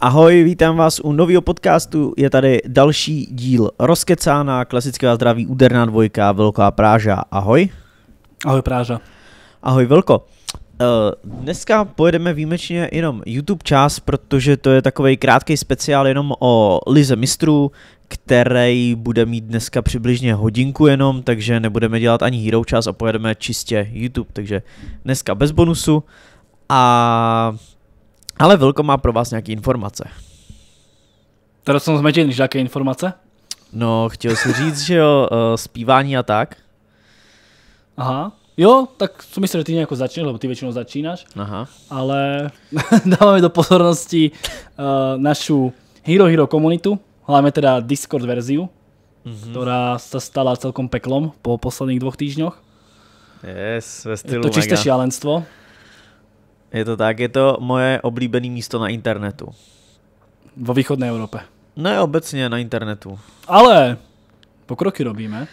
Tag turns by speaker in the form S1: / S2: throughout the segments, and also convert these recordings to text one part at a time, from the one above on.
S1: Ahoj, vítám vás u nového podcastu. Je tady další díl Rozkecána, klasická zdraví úderná dvojka, Velká Práža. Ahoj. Ahoj Práža. Ahoj Velko. Eh, dneska pojedeme výjimečně jenom YouTube čas, protože to je takový krátký speciál jenom o Lize mistrů, který bude mít dneska přibližně hodinku jenom, takže nebudeme dělat ani hero čas a pojedeme čistě YouTube, takže dneska bez bonusu. A ale Vilko má pro vás nějaké informace.
S2: Teda jsem zmetený, že jaké informace?
S1: No, chtěl jsem říct, že jo, eh, zpívání a tak.
S2: Aha. Jo, tak co myslím, že ty nějak začneš, lebo ty většinou začínáš. Aha. Ale dáváme do pozornosti uh, našu Hero Hero komunitu, hlavně teda Discord verziu, mm-hmm. která se stala celkom peklom po posledních dvou týdnech.
S1: Yes, ve stylu Je to čisté
S2: šialenstvo.
S1: Je to tak, je to moje oblíbené místo na internetu.
S2: Vo východné Evropě. Ne,
S1: obecně na internetu.
S2: Ale pokroky robíme.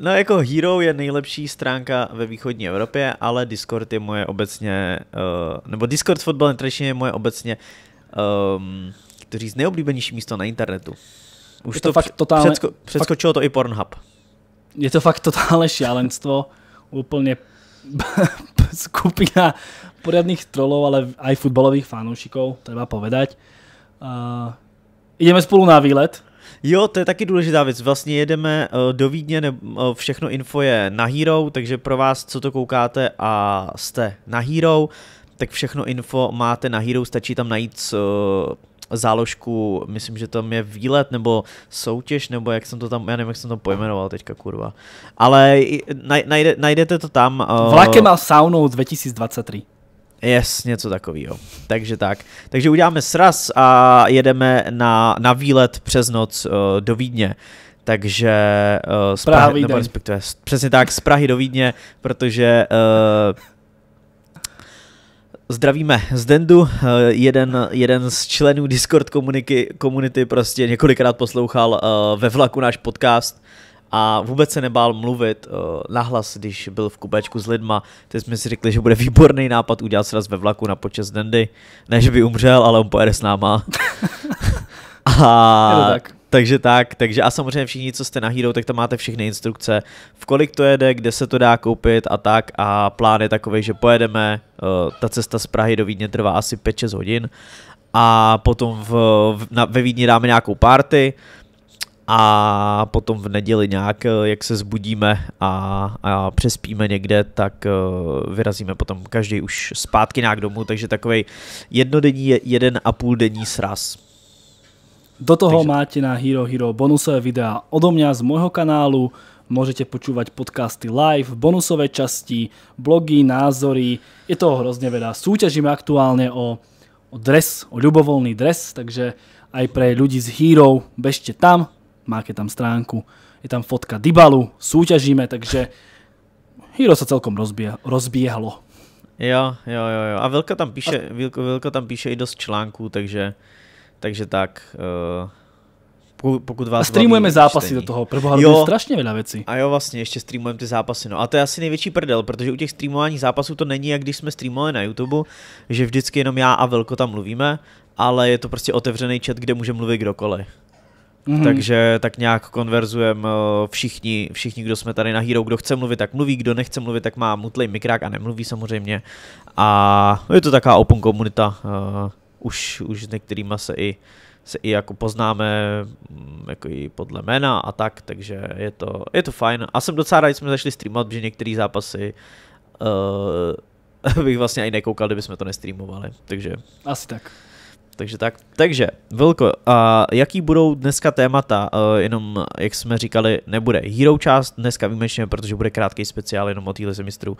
S1: No jako Hero je nejlepší stránka ve východní Evropě, ale Discord je moje obecně, uh, nebo Discord Football Nutrition je moje obecně, um, ehm, kteří z nejoblíbenější místo na internetu. Už je to, to fakt totálně, předsko, předskočilo fakt, to i
S2: Pornhub. Je to fakt totálně šialenstvo. úplně skupina poriadných trolov, ale aj futbalových fanoušikov, treba povedať. Uh, ideme spolu na výlet. Jo, to je taky důležitá věc. Vlastně jedeme
S1: eh, do Vídně, ne, eh, všechno info je na Hero, takže pro vás, co to koukáte a jste na Hero, tak všechno info máte na Hero, stačí tam najít eh, záložku, myslím, že tam je výlet nebo soutěž, nebo jak jsem to tam, já nevím, jak jsem to pojmenoval teďka, kurva. Ale najde, najdete to tam. Vlakem
S2: a saunou 2023.
S1: Yes, něco takového. Takže tak. Takže uděláme sraz a jedeme na, na výlet přes noc uh, do Vídně. Takže uh, z Prahy, nebo respektive přesně tak, z Prahy do Vídně, protože uh, Zdravíme z Dendu, jeden, jeden z členů Discord komuniky, komunity prostě několikrát poslouchal uh, ve vlaku náš podcast, a vůbec se nebál mluvit uh, nahlas, když byl v kubečku s lidma. Teď jsme si řekli, že bude výborný nápad udělat sraz ve vlaku na počest Dendy. Ne, že by umřel, ale on pojede s náma. a, tak. Takže tak, takže a samozřejmě všichni, co jste na Hero, tak tam máte všechny instrukce, v kolik to jede, kde se to dá koupit a tak a plán je takový, že pojedeme, uh, ta cesta z Prahy do Vídně trvá asi 5-6 hodin a potom v, v, na, ve Vídni dáme nějakou party, a potom v neděli nějak, eh, jak se zbudíme a, a přespíme někde, tak eh, vyrazíme potom každý už zpátky nějak domů, takže takový jednodenní, jeden a půl denní
S2: sraz. Do toho takže... máte na Hero Hero bonusové videa odo mňa z môjho kanálu, môžete počúvať podcasty live, bonusové časti, blogy, názory, je toho hrozne veľa. Súťažíme aktuálne o, o dres, o ľubovolný dres, takže aj pre ľudí z Hero bežte tam, máte tam stránku, je tam fotka Dybalu, súťažíme, takže Hero sa celkom rozbie, rozbiehalo.
S1: Jo, jo, jo, jo. A Vilka tam píše, A... Vilko, Vilko tam píše i dost článků, takže, takže tak. Uh pokud vás a streamujeme zápasy čtení. do toho, proboha, jo, strašně veľa věcí. A jo, vlastně, ještě streamujeme ty zápasy. No a to je asi největší prdel, protože u těch streamování zápasů to není, jak když jsme streamovali na YouTube, že vždycky jenom já a Velko tam mluvíme, ale je to prostě otevřený chat, kde může mluvit kdokoliv mm-hmm. takže tak nějak konverzujeme eh, všichni, všichni, kdo jsme tady na Hero, kdo chce mluvit, tak mluví, kdo nechce mluvit, tak má mutlej mikrák a nemluví samozřejmě a je to taková open komunita, eh, už, už s některýma se i se i jako poznáme mm, jako i podle jména a tak, takže je to, je to fajn. A jsem docela rád, že jsme začali streamovat, že některé zápasy uh, bych vlastně ani nekoukal, kdyby jsme to nestreamovali, takže... Asi tak takže tak. Takže, Vilko, a jaký budou dneska témata? E, jenom, jak jsme říkali, nebude hero část dneska výjimečně, protože bude krátký speciál jenom o týhle semistru.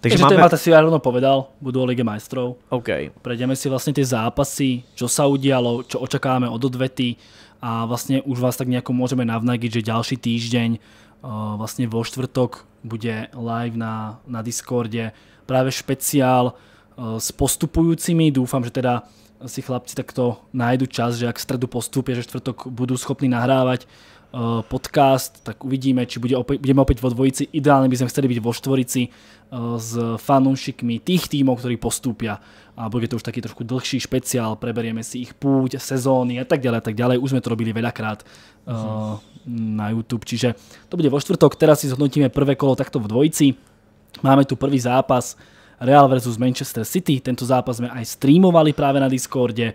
S1: Takže, Takže máme... témata
S2: si já rovno povedal, budu o Lige majstrov. OK. Prejdeme si vlastně ty zápasy, čo sa udialo, čo očekáváme od odvety a vlastně už vás tak nějak můžeme navnagit, že další týždeň e, vlastně vo štvrtok bude live na, na Discorde právě špeciál e, s postupujúcimi. Dúfam, že teda uh, si chlapci takto nájdu čas, že ak v stredu postúpia, že čtvrtok budú schopní nahrávať eh, podcast, tak uvidíme, či bude opäť, budeme opäť vo dvojici. Ideálne by sme chceli byť vo štvorici eh, s fanúšikmi tých tímov, ktorí postúpia. A bude to už taký trošku dlhší špeciál, preberieme si ich púť, sezóny a tak ďalej a tak ďalej. Už sme to robili veľakrát uh, eh, na YouTube, čiže to bude vo štvrtok. Teraz si zhodnotíme prvé kolo takto v dvojici. Máme tu prvý zápas Real versus Manchester City. Tento zápas sme aj streamovali práve na Discorde.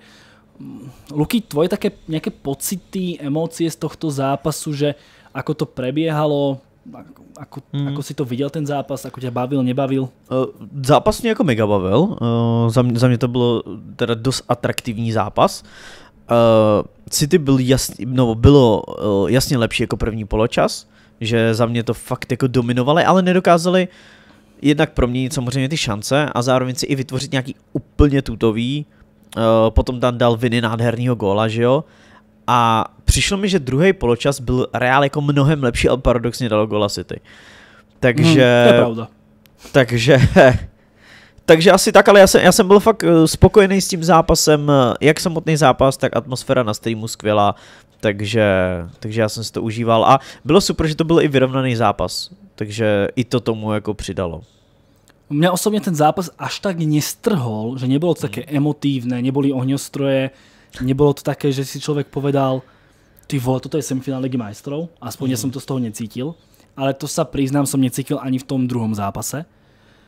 S2: Luky, tvoje také nejaké pocity, emócie z tohto zápasu, že ako to prebiehalo, ako, ako, mm. ako si to viděl ten zápas, ako tě bavil, nebavil? Eh,
S1: zápas mě jako mega bavil, uh, za, mě, za mě to bylo teda dost atraktivní zápas. Uh, City byl jasný, no, bylo uh, jasně lepší jako první poločas, že za mě to fakt jako dominovali, ale nedokázali uh, jednak proměnit samozřejmě ty šance a zároveň si i vytvořit nějaký úplně tutový, uh, potom tam dal viny nádherného góla, že jo, a přišlo mi, že druhý poločas byl Real jako mnohem lepší, ale paradoxně dalo gola City. Takže... Hmm, to je pravda. Takže... Takže asi tak, ale já jsem, já jsem byl fakt eh, spokojený s tím zápasem, eh, jak samotný zápas, tak atmosféra na streamu skvělá, takže, takže já jsem si to užíval a bylo super, že to byl i vyrovnaný zápas. Takže i to tomu jako přidalo.
S2: Mě osobně ten zápas až tak nestrhol, že nebylo to také mhm. emotivné, neboli ohňostroje, nebylo to také, že si člověk povedal, ty vole, toto je semifinál Ligy majstrov, aspoň mm. jsem to z toho necítil, ale to se přiznám, jsem necítil ani v tom druhém zápase.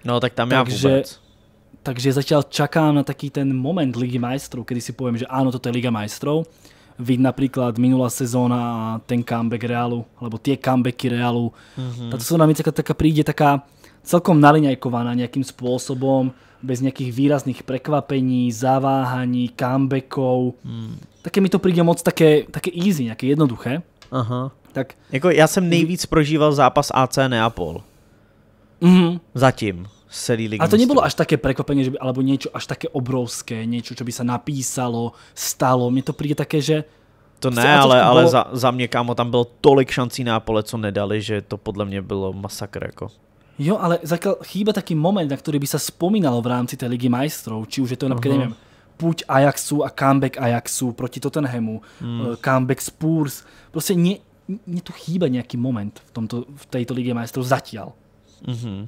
S2: No tak tam takže, já vůbec. Takže zatiaľ čakám na taký ten moment Ligy majstrov, kedy si poviem, že áno, toto je Liga majstrov vid napríklad minulá sezóna a ten comeback Realu, alebo tie comebacky Realu. Mm-hmm. Tato sezóna mi taká, taká príde taká celkom naliňajkovaná nejakým spôsobom, bez nejakých výrazných prekvapení, zaváhaní, comebackov. Mm. Také mi to príde moc také, také easy, nějaké jednoduché. Aha. Tak, jako já jsem nejvíc
S1: prožíval zápas AC Neapol. Mm-hmm. Zatím celý ligy. A to nebylo
S2: až také prekvapenie, že by, alebo niečo až také obrovské, niečo, čo by sa napísalo, stalo. Mně to přijde také, že to ne, ale, to ale za,
S1: za mě, kámo, tam bylo tolik šancí na pole, co nedali, že to podle mě bylo masakr, jako.
S2: Jo, ale chýba taký moment, na který by se vzpomínalo v rámci té ligy majstrov, či už je to jenom, uh mhm. -huh. nevím, púť Ajaxu a comeback Ajaxu proti Tottenhamu, hmm. Uh, comeback Spurs. Prostě mě, mě tu chýba nějaký moment v, tomto, v této ligy majstrov zatiaľ. Mm -hmm.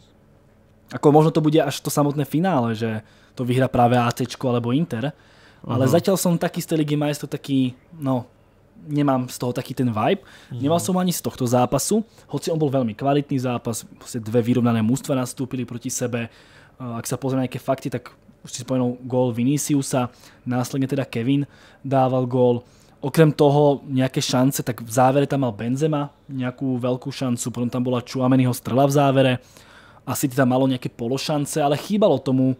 S2: Ako možno to bude až to samotné finále, že to vyhra práve AC alebo Inter. Ale uh-huh. zatiaľ som taký z tej Ligy majstrov taký, no, nemám z toho taký ten vibe.
S1: Uh-huh. Nemal som
S2: ani z tohto zápasu, hoci on bol veľmi kvalitný zápas, proste dve vyrovnané mústva nastúpili proti sebe. E, ak sa pozrieme na nejaké fakty, tak už si spomenul gól Viniciusa, následne teda Kevin dával gól. Okrem toho nejaké šance, tak v závere tam mal Benzema nejakú veľkú šancu, potom tam bola Čuameniho strela v závere asi tam malo nejaké pološance, ale chýbalo tomu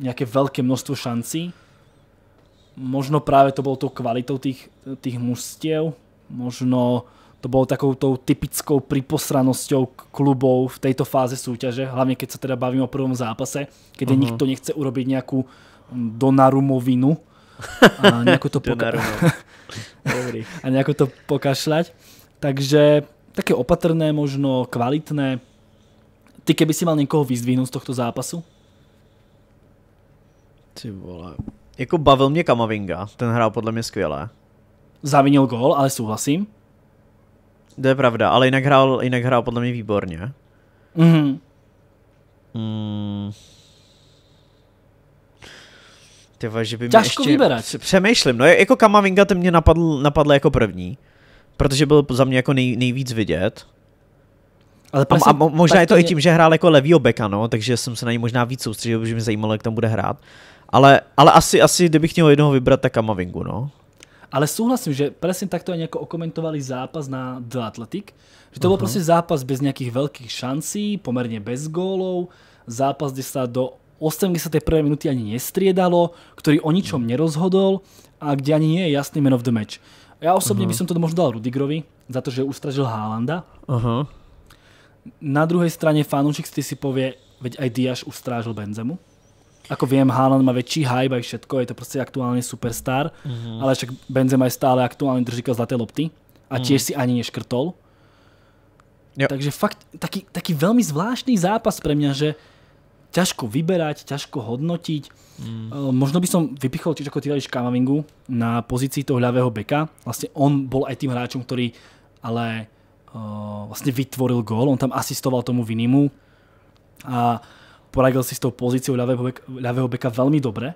S2: nejaké veľké množstvo šancí. Možno práve to bolo tou kvalitou tých, tých mužstiev, možno to bolo takou tou typickou priposranosťou klubov v tejto fáze súťaže, hlavne keď sa teda bavím o prvom zápase, keď uh mhm. -huh. nikto nechce urobiť nejakú mm, Donarumovinu a nejako to, poka- a nejako to pokašľať. Takže také opatrné, možno kvalitné, ty keby si mal někoho vyzdvihnout z tohto zápasu?
S1: Ty vole. Jako bavil mě Kamavinga, ten hrál podle mě skvěle. Zavinil gol, ale souhlasím. To je pravda, ale jinak hrál, jinak hrál podle mě výborně. Mhm. Mm. vole, že by Těžko ještě... vyberat. Přemýšlím, no jako Kamavinga ten mě napadl, napadl jako první, protože byl za mě jako nej, nejvíc vidět. Ale prostě, a, a možná je to i prostě- tím, že hrál jako levýho beka, no, takže jsem se na něj možná víc soustředil, protože mě zajímalo, jak tam bude hrát. Ale, ale asi, asi, kdybych měl jednoho vybrat, tak Kamavingu, no.
S2: Ale souhlasím, že presně takto ani jako okomentovali zápas na The Athletic, že to uh mhm. -huh. prostě zápas bez nějakých velkých šancí, poměrně bez gólov, zápas, kde se do 81. minuty ani nestriedalo, který o ničom mhm. nerozhodol a kde ani nie je jasný man of the match. Já osobně uh mhm. -huh. by som to možno dal Rudigrovi, za to, že ustražil Haalanda. Uh -huh. Na druhej strane fanúšik si si povie, veď aj Diaz už strážil Benzemu. Ako viem, Haaland má väčší hype aj všetko, je to proste aktuálne superstar, mm-hmm. ale však Benzema je stále aktuálny držiteľ zlaté lopty a mhm. tiež mm. si ani neškrtol. Jo. Takže fakt taký, taký veľmi zvláštny zápas pre mňa, že ťažko vyberať, ťažko hodnotiť. Mm. možno by som vypichol tiež ako ty Kamavingu na pozícii toho ľavého beka. Vlastne on bol aj tým hráčom, ktorý ale Eh, vlastne vytvoril gól, on tam asistoval tomu Vinimu a poradil si s tou pozíciou ľavého, beka, ľavého beka veľmi dobre.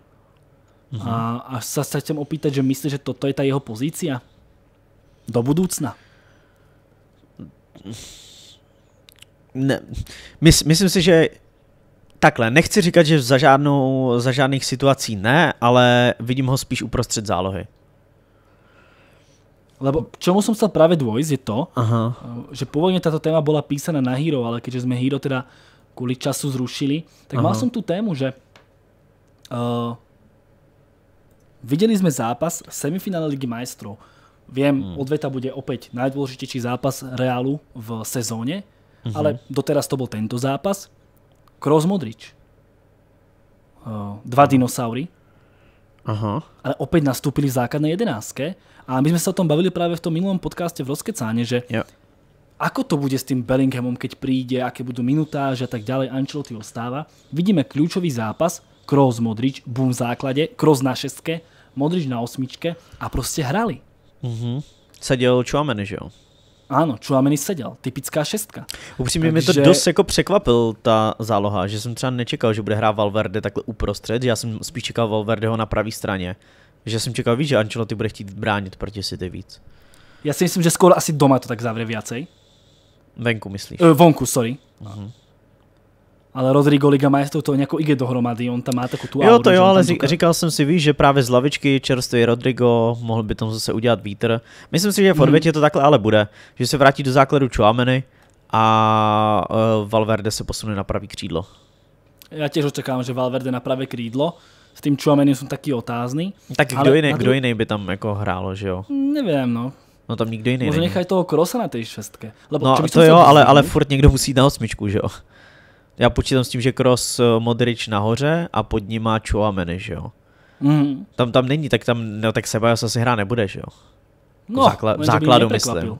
S2: Uh-huh. A, mhm. a sa sa chcem opýtať, že myslíš, že toto je tá jeho pozícia? Do budúcna? Ne, mys, myslím si, že takhle, nechci
S1: říkat, že za, žádnou, za žádných situací ne, ale vidím ho spíš uprostřed zálohy.
S2: Lebo čomu som chcel práve dôjsť je to, Aha. Eh, že pôvodne táto téma bola písaná na Hero, ale keďže sme Hero teda kvôli času zrušili, tak Aha. mal som tú tému, že uh, eh, videli sme zápas semifinále Ligy majstrov. Viem, hmm. odveta bude opäť najdôležitejší zápas Realu v sezóne, uh-huh. Mhm. ale doteraz to bol tento zápas. Kroos Modrič. Uh, eh, dva dinosaury. Aha. ale opäť nastúpili v základnej jedenáctke. A my sme sa o tom bavili práve v tom minulom podcaste v Rozkecáne, že ja. ako to bude s tým Bellinghamom, keď príde, aké budú minutáže a tak ďalej, Ancelotti ostáva. Vidíme kľúčový zápas, Kroos, Modrič, Boom v základe, Kroos na šestke, Modrič na osmičke a prostě hrali. Mm -hmm. Seděl Čuameny, že ano, Čuameni seděl, typická šestka. Upřímně Takže... mě to dost
S1: jako překvapil ta záloha, že jsem třeba nečekal, že bude hrát Valverde takhle uprostřed, já jsem spíš čekal Valverdeho na pravé straně. Že jsem čekal, víš, že Ancelotti bude chtít bránit proti City víc.
S2: Já si myslím, že skoro asi doma to tak zavře viacej.
S1: Venku myslíš? E,
S2: vonku, sorry. Uh-huh ale Rodrigo Liga majstrov to nejako ide dohromady, on tam má takovou tu auru, Jo, to jo, ale říkal,
S1: říkal jsem si, víš, že právě z lavičky čerstvý Rodrigo mohl by tomu zase udělat vítr. Myslím si, že v odvětě hmm. to takhle ale bude, že se vrátí do základu Čuameny a uh, Valverde se posune na pravý křídlo.
S2: Já těž očekávám, že Valverde na pravé křídlo, S tím Čuamenem jsem taky otázný. Tak kdo jiný, kdo jiný
S1: by tam jako hrálo, že jo?
S2: Nevím, no.
S1: No tam nikdo jiný Možná nechaj
S2: toho Krosa na té šestke. no to jo, ale, ale furt
S1: někdo musí na osmičku, že jo? já počítám s tím, že Kroos, eh, Modrič nahoře a pod ním má Chouameni, že jo? Mm. Tam, tam není, tak tam, no tak Sebajos asi hrá nebude, že jo? no, zákla, v základu myslím.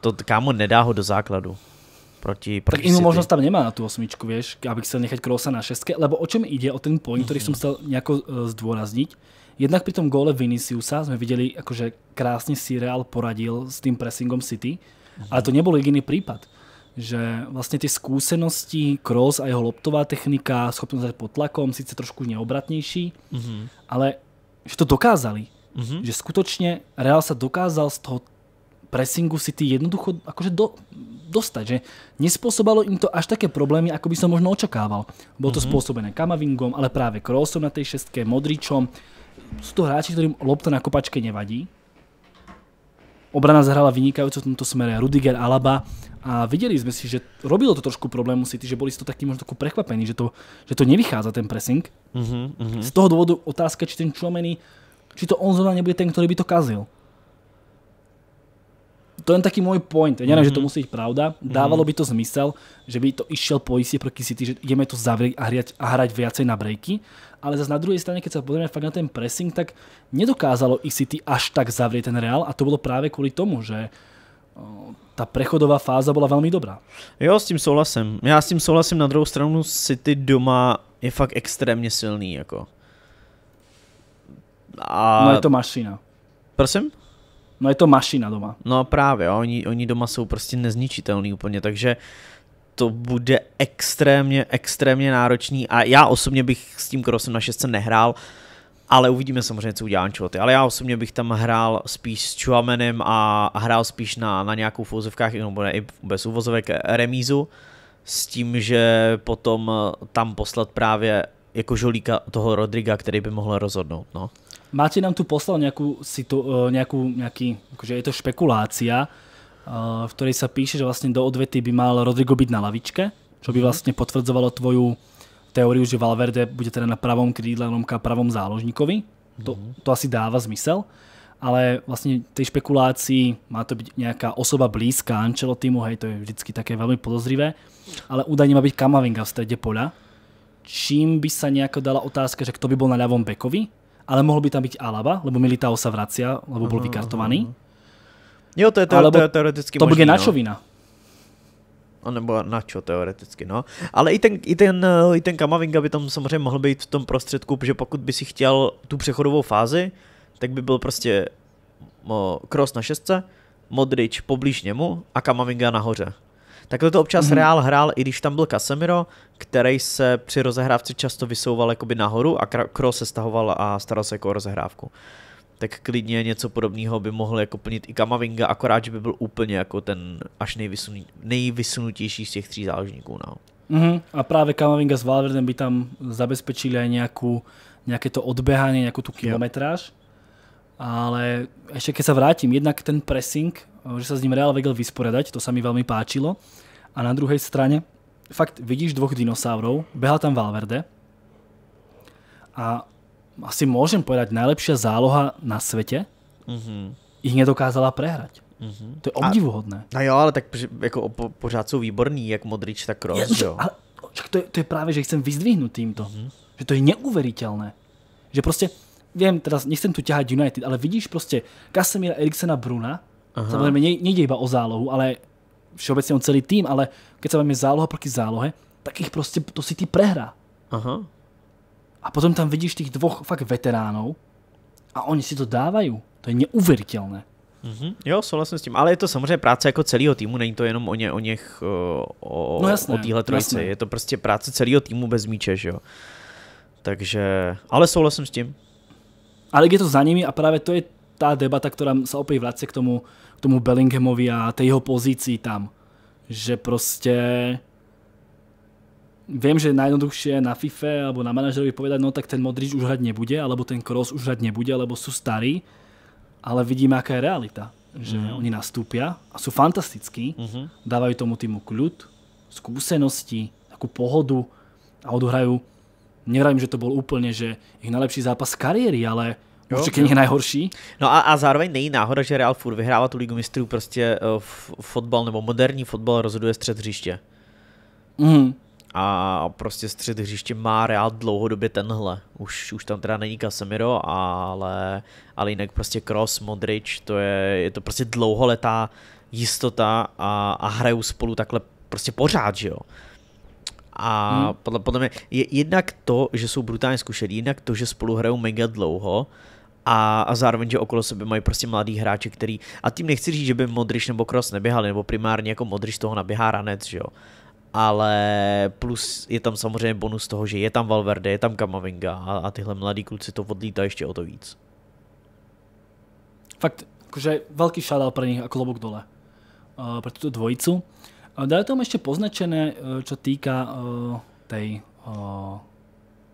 S1: To kámo nedá ho do základu. Proti, proti tak jinou možnost
S2: tam nemá na tu osmičku, vieš, aby chcel nechať Krosa na šestke, lebo o čem ide, o ten point, mm -hmm. ktorý mhm. som chcel nejako eh, zdôrazniť. Jednak pri tom góle Viniciusa sme videli, jakože krásne si Real poradil s tým pressingom City, mm -hmm. ale to nebol jediný prípad že vlastně ty zkušenosti Kroos a jeho loptová technika, schopnost pod tlakom, sice trošku neobratnější, mm-hmm. ale že to dokázali. Mm-hmm. Že skutočne Real sa dokázal z toho pressingu ty jednoducho akože do, dostať, že nespôsobalo im to až také problémy, ako by som možno očakával. Bolo to mm-hmm. spôsobené Kamavingom, ale práve Krosom na tej šestke, Modričom. Sú to hráči, ktorým lopta na kopačke nevadí. Obrana zahrala vynikajúco v tomto smere Rudiger Alaba a videli sme si, že robilo to trošku problému City, že boli si to takí možno takú prekvapení, že to, že to nevychádza ten pressing. Uh-huh, uh-huh. Z toho dôvodu otázka, či ten Čuameni, či to on zrovna nebude ten, ktorý by to kazil to je taký môj point. Ja neviem, mm že to mhm. musí byť pravda. Dávalo mhm. by to zmysel, že by to išiel po isté pro City, že ideme to zavrieť a hrať, a hrať viacej na breaky. Ale zase na druhej strane, keď sa pozrieme fakt na ten pressing, tak nedokázalo i City až tak zavrieť ten Real a to bolo práve kvôli tomu, že eh, ta prechodová fáza byla velmi dobrá.
S1: Jo, s tím souhlasím. Já s tím souhlasím. Na druhou stranu City doma je fakt extrémně silný. Jako. A... No je to mašina. Prosím? No je to mašina doma. No právě, oni, oni doma jsou prostě nezničitelní úplně, takže to bude extrémně, extrémně náročný a já osobně bych s tím krosem na šestce nehrál, ale uvidíme samozřejmě, co udělá Ancelotti. Ale já osobně bych tam hrál spíš s Chuamenem a, hrál spíš na, na nějakou v no, nebo ne, i bez uvozovek, remízu, s tím, že potom tam poslat právě jako žolíka toho Rodriga, který by mohl rozhodnout. No.
S2: Máte nám tu poslal nejakú, situ, eh, nejakú nejaký, akože je to špekulácia, eh, v ktorej sa píše, že vlastne do odvety by mal Rodrigo byť na lavičke, čo by mhm. vlastne potvrdzovalo tvoju teóriu, že Valverde bude teda na pravom krídle Lomka pravom záložníkovi. To, mhm. to asi dáva zmysel. Ale vlastne tej špekulácii má to byť nejaká osoba blízka týmu, hej, to je vždycky také veľmi podozrivé. Ale údajne má byť Kamavinga v strede poľa. Čím by sa nejako dala otázka, že kto by bol na ľavom bekovi? ale mohol by tam byť Alaba, lebo Militao sa vracia, lebo bol vykartovaný. Jo, to je, to, to je teoreticky To bude no. Načovina.
S1: No. Nebo Načo teoreticky, no. Ale i ten, i ten, eh, i ten Kamavinga by tam samozřejmě mohl být v tom prostředku, že pokud by si chtěl tu přechodovou fázi, tak by byl prostě eh, cross na šestce, Modrič poblíž němu a Kamavinga nahoře. Takhle to občas mm-hmm. Real hrál, i když tam byl Casemiro, který se při rozehrávce často vysouval jakoby nahoru a Kro se stahoval a staral se jako o rozehrávku. Tak klidně něco podobného by mohl jako plnit i Kamavinga, akorát, že by byl úplně jako ten až nejvysuný, nejvysunutější z těch tří záložníků. No.
S2: Mm-hmm. A právě Kamavinga s Valverdem by tam zabezpečili aj nějakou, nějaké to odbehání, nějakou tu kilometráž. Jo. Ale ešte keď sa vrátim, jednak ten pressing, že sa s ním Real vedel vysporiadať, to sa mi veľmi páčilo a na druhej strane fakt vidíš dvoch dinosaurov, behá tam Valverde a asi môžem povedať najlepšia záloha na svete mm-hmm. ich nedokázala prehrať. Mm-hmm. To je obdivuhodné. A, no jo, ale tak
S1: jako po, pořád jsou výborní, jak Modrič, tak Kroos, je, jo.
S2: Ale, to, je, to je právě, že chcem vyzdvihnout týmto. Mm-hmm. Že to je neuvěřitelné. Že prostě, vím, teraz nechcem tu ťahat United, ale vidíš prostě Kasemira, Eriksena, Bruna, Aha. samozřejmě nejde iba o zálohu, ale všeobecne on celý tým, ale keď sa máme záloha proti zálohe, tak ich proste to si ty prehrá. Aha. A potom tam vidíš tých dvoch fakt veteránov a oni si to dávajú. To je neuvěřitelné. Mm-hmm.
S1: Jo, souhlasím s tím. Ale je to samozřejmě práce jako celého týmu, není to jenom o, ně, o něch, o, no jasné, o téhle no trojici. Je to prostě práce celého týmu bez míče, že jo.
S2: Takže, ale souhlasím s tím. Ale je to za nimi a právě to je ta debata, která se opět vrací k tomu, tomu Bellinghamovi a té jeho pozícii tam. Že prostě viem, že najjednoduchšie na FIFA alebo na manažerovi povedať, no tak ten Modrič už hrať nebude, alebo ten Kroos už hrať nebude, alebo sú starí, ale vidíme, aká je realita. Že mm. oni nastúpia a sú fantastickí, mm-hmm. dávajú tomu týmu kľud, skúsenosti, takú pohodu a odohrajú, nevrajím, že to bol úplne, že ich najlepší zápas kariéry, ale Jo? Určitě je nejhorší.
S1: No a, a zároveň není náhoda, že Real furt vyhrává tu ligu mistrů, prostě uh, fotbal nebo moderní fotbal rozhoduje střed hřiště. Mm. A prostě střed hřiště má Real dlouhodobě tenhle. Už, už tam teda není Casemiro, ale, ale jinak prostě Cross, Modrič, to je, je to prostě dlouholetá jistota a, a hrajou spolu takhle prostě pořád, že jo. A hmm. podle, podle mě je jednak to, že jsou brutálně zkušený, jednak to, že spolu hrajou mega dlouho, uh, a, a zároveň, že okolo sebe mají prostě mladý hráči, který, a tím nechci říct, že by Modriš nebo Kroos neběhali, nebo primárně jako Modriš toho naběhá ranec, že jo. Ale plus je tam samozřejmě bonus toho, že je tam Valverde, je tam Kamavinga a, a tyhle mladí kluci to odlítá ještě o to víc.
S2: Fakt, že velký šádal pro nich a klobok dole. Uh, pro tuto dvojicu. Uh, Dále tam ještě poznačené, uh, týká uh, tej, uh,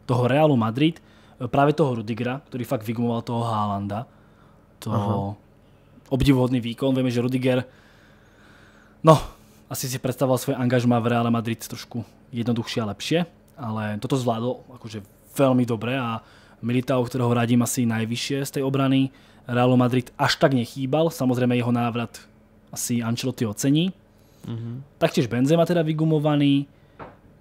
S2: toho Realu Madrid, právě toho Rudigera, který fakt vygumoval toho Haalanda. To obdivuhodný výkon. Víme, že Rudiger, no, asi si predstavoval svoje angažma v Real Madrid trošku jednoduchšie a lepšie, ale toto zvládol akože veľmi dobre a Militao, ktorého radím asi najvyššie z tej obrany, Realu Madrid až tak nechýbal, samozrejme jeho návrat asi Ancelotti ocení. Mm-hmm. Taktiež Benzema teda vygumovaný.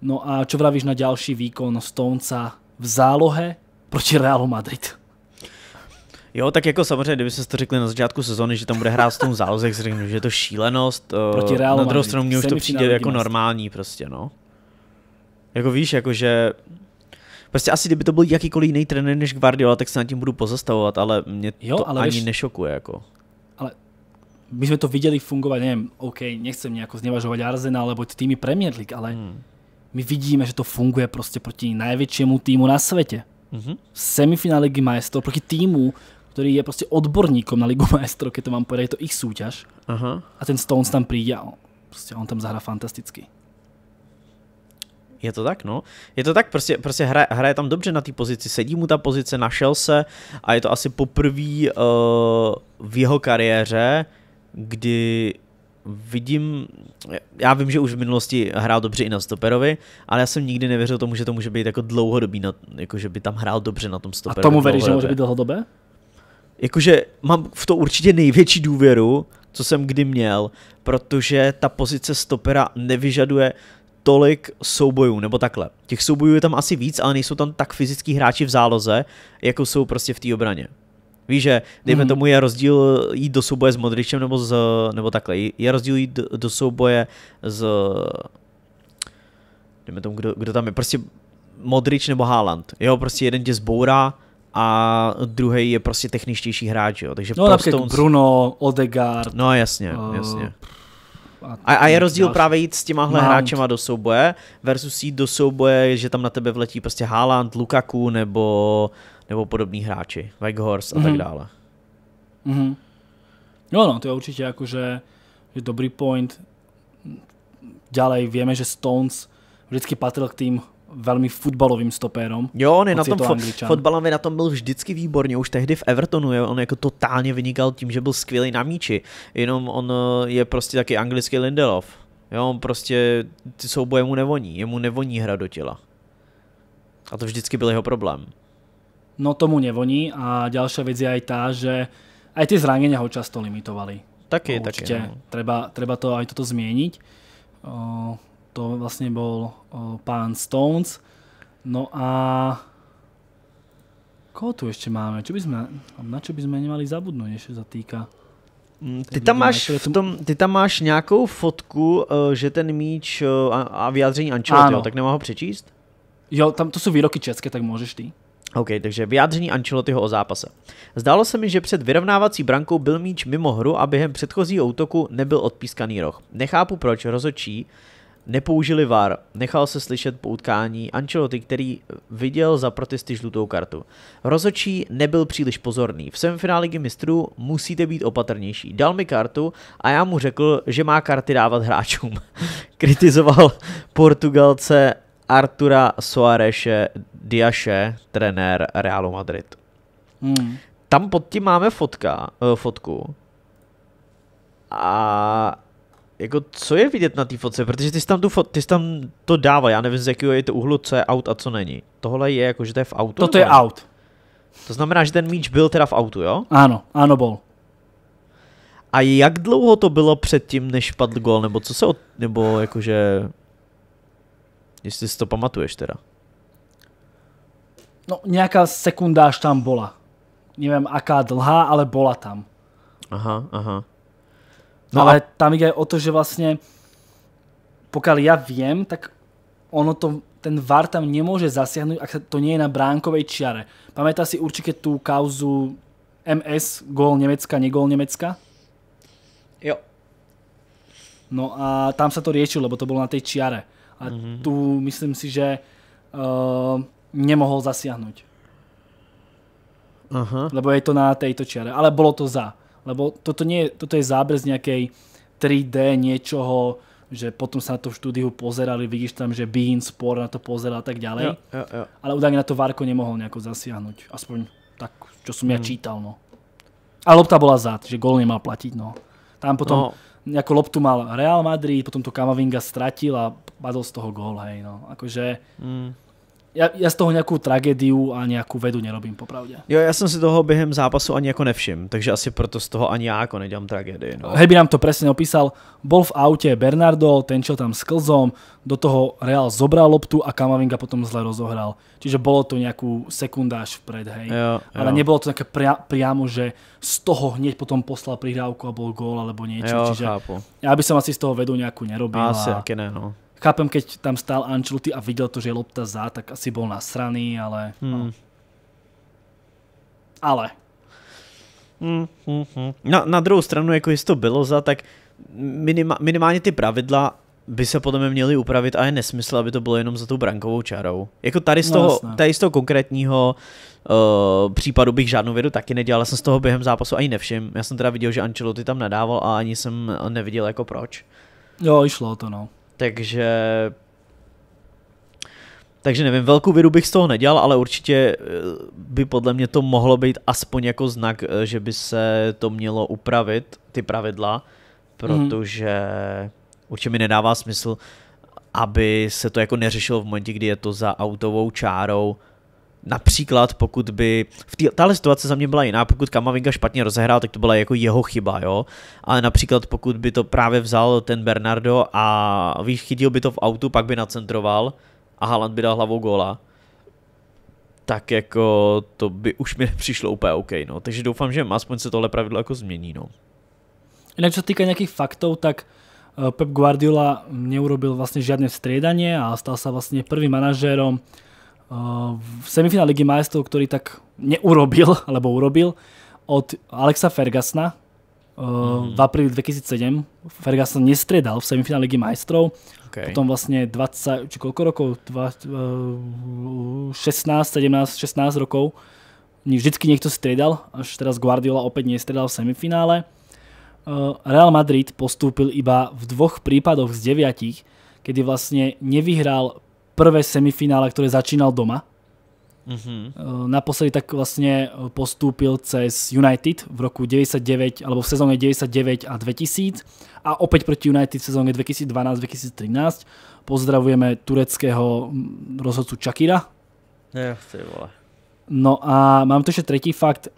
S2: No a čo vravíš na ďalší výkon Stonca v zálohe proti Realu Madrid.
S1: Jo, tak jako samozřejmě, kdyby se to řekli na začátku sezóny, že tam bude hrát s tom zálozek, řeknu, že je to šílenost. Eh, proti Realu na druhou stranu mě už to přijde jako normální prostě, no. Jako víš, jako že Prostě asi kdyby to byl jakýkoliv jiný trenér než Guardiola, tak se nad tím budu pozastavovat, ale mě jo, to ale ani víš, nešokuje. Jako.
S2: Ale my jsme to viděli fungovat, nevím, OK, nechcem nějak znevažovat Arzena nebo ty týmy Premier League, ale hmm. my vidíme, že to funguje prostě proti největšímu týmu na světě mm semifinále Ligy Maestro proti týmu, ktorý je prostě odborníkom na Ligu Maestro, keď to mám povedať, je to ich súťaž. Aha. A ten Stones tam príde a on, prostě on tam zahra fantasticky.
S1: Je to tak, no. Je to tak, prostě, prostě hraje, hraje tam dobře na té pozici, sedí mu ta pozice, našel se a je to asi poprvé uh, eh, v jeho kariéře, kdy vidím, já vím, že už v minulosti hrál dobře i na stoperovi, ale já jsem nikdy nevěřil tomu, že to může být jako dlouhodobý, na, jako že by tam hrál dobře na tom stoperovi. A tomu věříš, že může být dlouhodobé? Jakože mám v to určitě největší důvěru, co jsem kdy měl, protože ta pozice stopera nevyžaduje tolik soubojů, nebo takhle. Těch soubojů je tam asi víc, ale nejsou tam tak fyzický hráči v záloze, jako jsou prostě v té obraně. Víš, že dejme mm-hmm. tomu je rozdíl jít do souboje s Modričem nebo, z, nebo takhle, je rozdíl jít do, do souboje s dejme tomu, kdo, kdo tam je, prostě Modrič nebo Haaland, jo, prostě jeden tě zbourá a druhý je prostě techničtější hráč, jo,
S2: takže no, Stones... Bruno, Odegaard. No, jasně, uh, jasně. A, a je rozdíl právě jít s těmahle hráčema
S1: do souboje versus jít do souboje, že tam na tebe vletí prostě Haaland, Lukaku nebo nebo podobní hráči, Weghorst a mm-hmm. tak mhm. dále.
S2: Mm-hmm. No, no, to je určitě jako že dobrý point. Ďalej víme že Stones vždycky patřil k tým velmi fotbalovým stopérom. Jo, on je na tom je to fo-
S1: fotbalově na tom byl vždycky výborně, už tehdy v Evertonu, jo, on jako totálně vynikal tím, že byl skvělý na míči, jenom on eh, je prostě taky anglický Lindelof. Jo, on prostě ty souboje mu nevoní, jemu nevoní hra do těla. A to vždycky byl jeho problém
S2: no tomu nevoní a ďalšia vec je aj tá, že aj tie zranenia ho často limitovali. Také, no, určite. Také, no. treba, treba to aj toto zmieniť. O, to vlastne bol o, pán Stones. No a koho tu ešte máme? Čo by sme, na čo by sme nemali zabudnúť, ešte sa týka mm, ty tam, máš v
S1: tom, ty tam máš nějakou fotku, e, že ten míč e, a, a vyjádření Ancelotti, tak nemá ho přečíst? Jo, tam to jsou výroky české, tak můžeš ty. OK, takže vyjádření Ancelottiho o zápase. Zdálo se mi, že před vyrovnávací brankou byl míč mimo hru a během předchozího útoku nebyl odpískaný roh. Nechápu proč rozočí nepoužili VAR. Nechal se slyšet po utkání Ancelotti, který viděl za protesty žlutou kartu. Rozočí nebyl příliš pozorný. V semifinále Ligy mistrů musíte být opatrnější. Dal mi kartu a já mu řekl, že má karty dávat hráčům. Kritizoval Portugalce Artura Soareše Diaše, trenér Realu Madrid. Hmm. Tam pod tím máme fotka, eh, fotku. A jako co je vidět na té fotce, protože ty jsi tam, tu fot, ty jsi tam to dává, já nevím z jakého je to uhlu, co je aut a co není. Tohle je jako, že to je v autu? Toto je ne? aut. To znamená, že ten míč byl teda v autu, jo?
S2: Ano, ano bol.
S1: A jak dlouho to bylo předtím, než padl gol, nebo co se, od, nebo jakože... Jestli si to pamatuješ teda.
S2: No, nějaká sekundáž tam bola. Nevím, aká dlhá, ale bola tam.
S1: Aha, aha. No ale a...
S2: tam je o to, že vlastně pokud já vím, tak ono to, ten VAR tam nemůže zasiahnuť, ak to nie je na bránkovej čiare. Pamätá si určitě tu kauzu MS, gól Německa, negól Německa? Jo. No a tam sa to riešilo, lebo to bolo na tej čiare. A mm-hmm. tu myslím si, že uh, eh, nemohol zasiahnuť. Aha. Lebo je to na tejto čiare. Ale bolo to za. Lebo toto, nie, toto je záber z nejakej 3D niečoho, že potom sa na to v štúdiu pozerali, vidíš tam, že Bean Spor na to pozeral a tak ďalej. Jo, jo, jo. Ale údajne na to Varko nemohol nejako zasiahnuť. Aspoň tak, čo som mm. ja mhm. čítal. No. A lopta bola za, že gol nemal platiť. No. Tam potom... No nejakú loptu mal Real Madrid, potom to Kamavinga stratil a padol z toho gól, hej, no. Akože mm já, ja z toho nějakou tragédiu a nějakou vedu nerobím, popravdě.
S1: Jo, já jsem si toho během zápasu ani jako nevšiml, takže asi proto z toho ani já jako nedělám tragédii. No. Heby nám
S2: to přesně opísal, bol v autě Bernardo, ten čo tam sklzom, do toho Real zobral loptu a Kamavinga potom zle rozohral. Čiže bolo to nějakou sekundáž vpred, hej. Jo, jo. Ale nebylo to také pria, priamo, že z toho hneď potom poslal prihrávku a bol gól alebo niečo. Jo, Čiže chápu. já bych som asi z toho vedu nějakou nerobil. Asi, a... ne, no chápem, keď tam stál Ancelotti a viděl to, že je lopta za, tak asi byl nasraný, ale... Hmm. No. Ale. Hmm,
S1: hmm, hmm. Na, na druhou stranu, jako jestli to bylo za, tak minima, minimálně ty pravidla by se podle mě měly upravit a je nesmysl, aby to bylo jenom za tu brankovou čarou. Jako tady z no, toho, no, tady z toho konkrétního uh, případu bych žádnou vědu taky nedělal, já jsem z toho během zápasu ani nevšim. Já jsem teda viděl, že Ancelotti tam nadával a ani jsem neviděl jako proč.
S2: Jo, išlo to no.
S1: Takže takže nevím, velkou vědu bych z toho nedělal, ale určitě eh, by podle mě to mohlo být aspoň jako znak, eh, že by se to mělo upravit, ty pravidla, mhm. protože mm. určitě mi nedává smysl, aby se to jako neřešilo v momentě, kdy je to za autovou čárou Například pokud by, v té, tahle situace za mě byla jiná, pokud Kamavinga špatně rozehrál, tak to byla jako jeho chyba, jo. Ale například pokud by to právě vzal ten Bernardo a víš, chytil by to v autu, pak by nacentroval a Haaland by dal hlavou góla, tak jako to by už mi přišlo úplně OK, no. Takže doufám, že aspoň se tohle pravidlo jako změní, no.
S2: Jinak co se týká nějakých faktů, tak eh, Pep Guardiola neurobil vlastně žiadne striedanie a stal sa vlastne prvým manažérom, Eh, v semifinále Ligy majstrov, ktorý tak neurobil, alebo urobil, od Alexa Fergasna eh, mm. v apríli 2007. Ferguson nestriedal v semifinále Ligy majstrov. Okay. Potom vlastne 20, či koľko rokov? 20, uh, 16, 17, 16 rokov vždycky niekto striedal, až teraz Guardiola opäť nestriedal v semifinále. Uh, Real Madrid postúpil iba v dvoch prípadoch z deviatich, kedy vlastne nevyhral prvé semifinále, ktoré začínal doma. Mhm. Eh, naposledy tak vlastne eh, postúpil cez United v roku 99, alebo v sezóne 99 a 2000 a opäť proti United v sezóne 2012-2013. Pozdravujeme tureckého mm, rozhodcu Čakira. vole. No a mám tu ešte tretí fakt.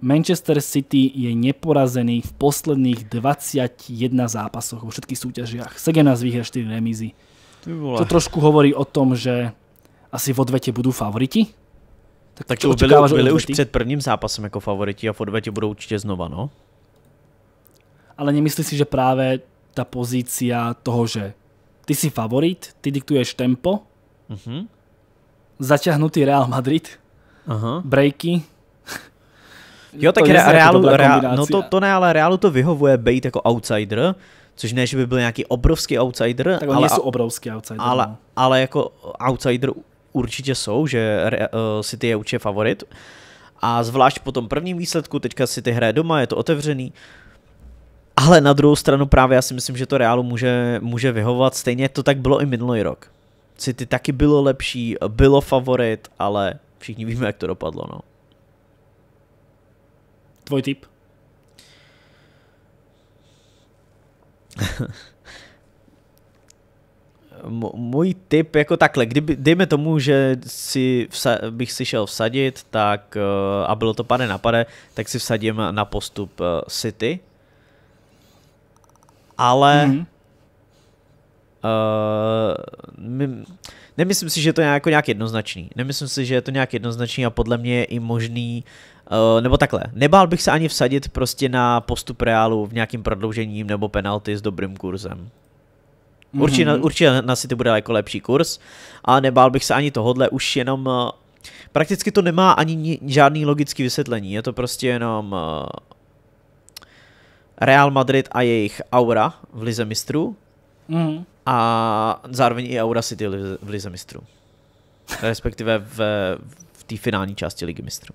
S2: Manchester City je neporazený v posledných 21 zápasoch vo všetkých súťažiach. 17 výhra, 4 remízy. To trošku hovorí o tom, že asi v odvete budou favoriti. Tak, tak to byli, byli už
S1: před prvním zápasem jako favoriti a v odvete budou určitě znova,
S2: no. Ale nemyslíš si, že právě ta pozícia toho, že ty si favorit, ty diktuješ tempo, uh-huh. zaťahnutý Real Madrid, uh-huh. breaky, Jo, tak to re, Realu, no to,
S1: to ne, ale Realu to vyhovuje být jako outsider, což ne, že by byl nějaký obrovský outsider. Tak oni ale, jsou obrovský outsider. Ale, no. ale jako outsider určitě jsou, že eh, City je určitě favorit. A zvlášť po tom prvním výsledku, teďka City hraje doma, je to otevřený. Ale na druhou stranu právě já si myslím, že to Realu může, může vyhovovat. Stejně to tak bylo i minulý rok. City taky bylo lepší, bylo favorit, ale všichni víme, jak to dopadlo. No. Tvoj tip? můj tip, jako takhle, kdyby, dejme tomu, že si vsa, bych si šel vsadit, tak eh, a bylo to pane na pane, tak si vsadím na postup eh, City. Ale mm-hmm. uh, my, Nemyslím si, že to je jako nějak jednoznačný. Nemyslím si, že je to nějak jednoznačný a podle mě je i možný, uh, nebo takhle, nebál bych se ani vsadit prostě na postup Reálu v nějakým prodloužením nebo penalty s dobrým kurzem. Určitě, mm-hmm. určitě na City bude jako lepší kurz, A nebál bych se ani tohodle, už jenom eh, prakticky to nemá ani žádný logický vysvětlení, je to prostě jenom eh, Real Madrid a jejich aura v lize mistrů Mm. A zároveň i City v Lize mistrů. Respektive v, v té finální části Ligy mistrů.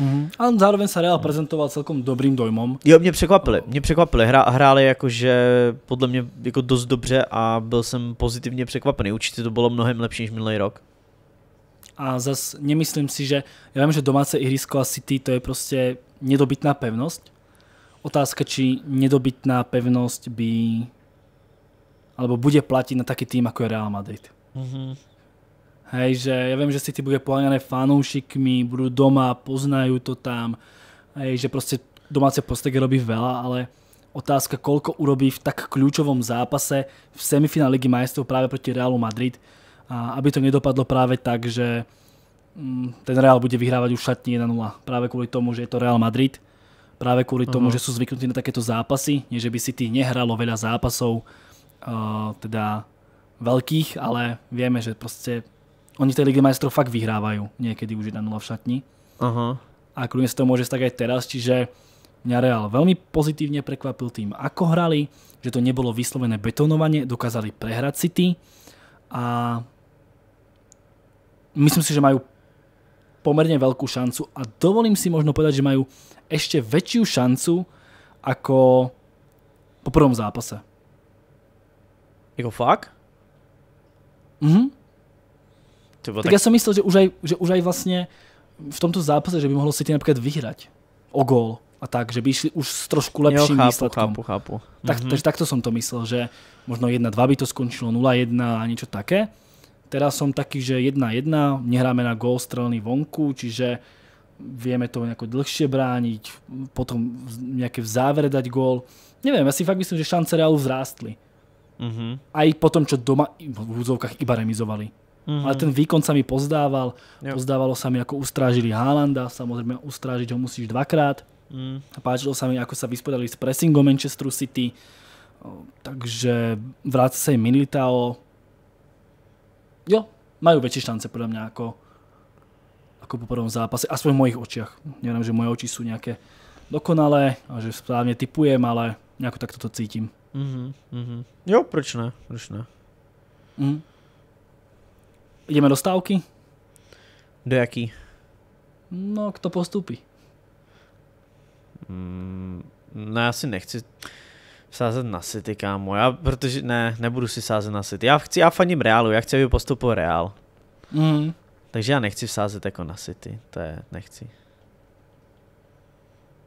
S2: Mm-hmm. A zároveň se Real prezentoval celkom dobrým dojmom.
S1: Jo, mě překvapili. Mě překvapili. Hra, hráli jakože podle mě jako dost dobře a byl jsem pozitivně překvapený. Určitě to bylo mnohem lepší než minulý rok.
S2: A zase nemyslím si, že já vím, že domáce ihrisko a City to je prostě nedobytná pevnost, otázka, či nedobytná pevnosť by alebo bude platiť na taký tým, ako je Real Madrid. Mm-hmm. Hej, že ja viem, že City bude poháňané fanúšikmi, budú doma, poznajú to tam, hej, že proste domáce postege robí veľa, ale otázka, koľko urobí v tak kľúčovom zápase v semifinále Ligy majstrov práve proti Realu Madrid, a aby to nedopadlo práve tak, že mm, ten Real bude vyhrávať už šatní 1-0 práve kvôli tomu, že je to Real Madrid Práve kvôli tomu, uh-huh. že sú zvyknutí na takéto zápasy, nie že by si ty nehralo veľa zápasov uh, teda veľkých, ale vieme, že proste oni v tej Lige majstrov fakt vyhrávajú niekedy už 1 nula v šatni. Uh-huh. A kľudne sa to môže stať aj teraz, čiže mňa Real veľmi pozitívne prekvapil tým, ako hrali, že to nebolo vyslovené betonovanie, dokázali prehrať City a myslím si, že majú pomerne veľkú šancu a dovolím si možno povedať, že majú ešte väčšiu šancu ako po prvom zápase. Jako fuck? Mhm. To tak, tak ja som myslel, že už aj, že už aj vlastne v tomto zápase, že by mohlo City napríklad vyhrať o gól a tak, že by išli už s trošku lepším jo, chápu, výsledkom. Chápu, chápu. Tak, mm -hmm. Takže takto som to myslel, že možno 1-2 by to skončilo, 0-1 a niečo také. Teraz som taký, že 1-1, nehráme na gól strelný vonku, čiže vieme to nejako dlhšie brániť, potom nejaké v závere dať gól. Neviem, ja si fakt myslím, že šance Realu vzrástli. Uh-huh. Aj po tom, čo doma v úzovkách iba remizovali. Uh-huh. Ale ten výkon sa mi pozdával, jo. pozdávalo sa mi, ako ustrážili Haalanda, samozrejme ustrážiť ho musíš dvakrát. Uh-huh. Páčilo sa mi, ako sa vyspodali s pressingom Manchesteru City, takže vráca sa aj Militao, jo, mají větší šance podle mě jako jako po prvom zápase, aspoň v mojich očích, nevím, že moje oči jsou nějaké dokonalé a že správně typujem, ale nějak takto to cítím. Mm-hmm, mm-hmm. Jo, proč ne? Proč ne? Mm. Ideme do stávky? Do jaký? No, kdo postupí?
S1: Mm, no, já si nechci Sázet na City, kámo. Já, protože ne, nebudu si sázet na City. Já chci, já faním Realu, já chci, aby postupoval Real. Mm. Takže já nechci sázet jako na City, to je, nechci.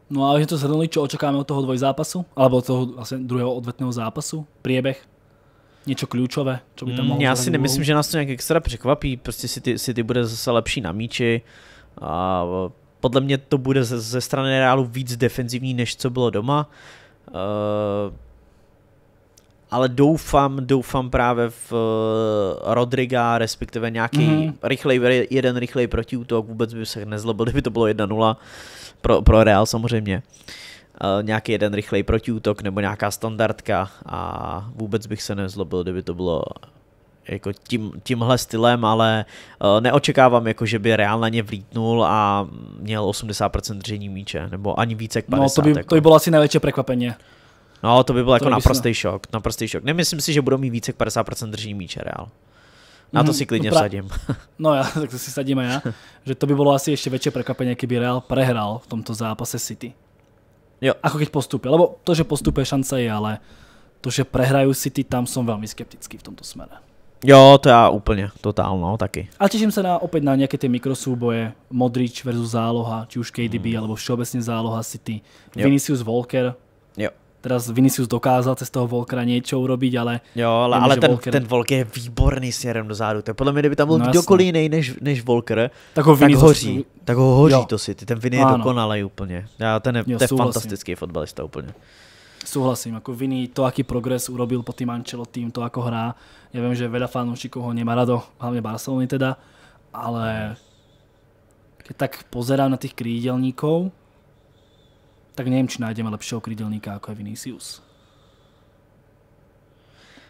S2: No a že to zhrnuli, čo očekáme od toho dvojzápasu? Alebo od toho vlastne druhého odvetného zápasu? Priebeh? Něco klíčové, co by tam mm, mohlo mm, Já si nemyslím, že
S1: nás to nějak extra překvapí, prostě City, City bude zase lepší na míči a podle mě to bude ze, ze strany Realu víc defenzivní, než co bylo doma. Eh, ale doufám, doufám právě v eh, Rodriga, respektive nějaký mm-hmm. rychlej, jeden rychlej protiútok, vůbec by se nezlobil, kdyby to bylo 1-0 pro, pro Real samozřejmě. Uh, nějaký jeden rychlej protiútok nebo nějaká standardka a vůbec bych se nezlobil, kdyby to bylo jako tím, tímhle stylem, ale uh, neočekávám, jako, že by Real na ně vlítnul a měl 80% držení míče, nebo ani více jak 50. No to by, jako.
S2: to by bylo asi největší překvapení.
S1: No to by byl jako jako naprostý šok, naprostý šok. Nemyslím si, že budou mít více jak 50% držení míče Real. Na to mhm, si klidně vsadím. No,
S2: no já, tak to si sadíme já. Že to by bylo asi ještě větší překvapení, kdyby Real prehrál v tomto zápase City. Jo. Ako keď postupí. Lebo to, že postupuje, šance je, ale to, že prehrajú City, tam som veľmi skeptický v tomto smere.
S1: Jo, to já úplně, totálno, taky.
S2: A těším se na, opět na nějaké ty mikrosouboje, Modrič versus záloha, či už KDB, hmm. alebo všeobecně záloha City, jo. Vinicius Volker. Jo. Teraz Vinicius dokázal z toho Volkera něco urobiť, ale... Jo, ale, vím, ale ten, Volker... ten Volker je výborný směrem
S1: dozadu. To je podle mě,
S2: kdyby tam byl no, kdokoliv jiný než, než
S1: Volker, tak ho, tak hoří. Tak ho hoří jo. to si. Ten Vini je dokonalý úplně. Já, ten je, jo, to je fantastický fotbalista úplně.
S2: Súhlasím, ako Viní to, aký progres urobil po tým tým, to ako hrá. Ja viem, že veľa fanúšikov ho nemá rado, hlavne Barcelony teda, ale keď tak pozerám na tých krídelníkov, tak neviem, či nájdeme lepšieho krídelníka ako je Vinicius.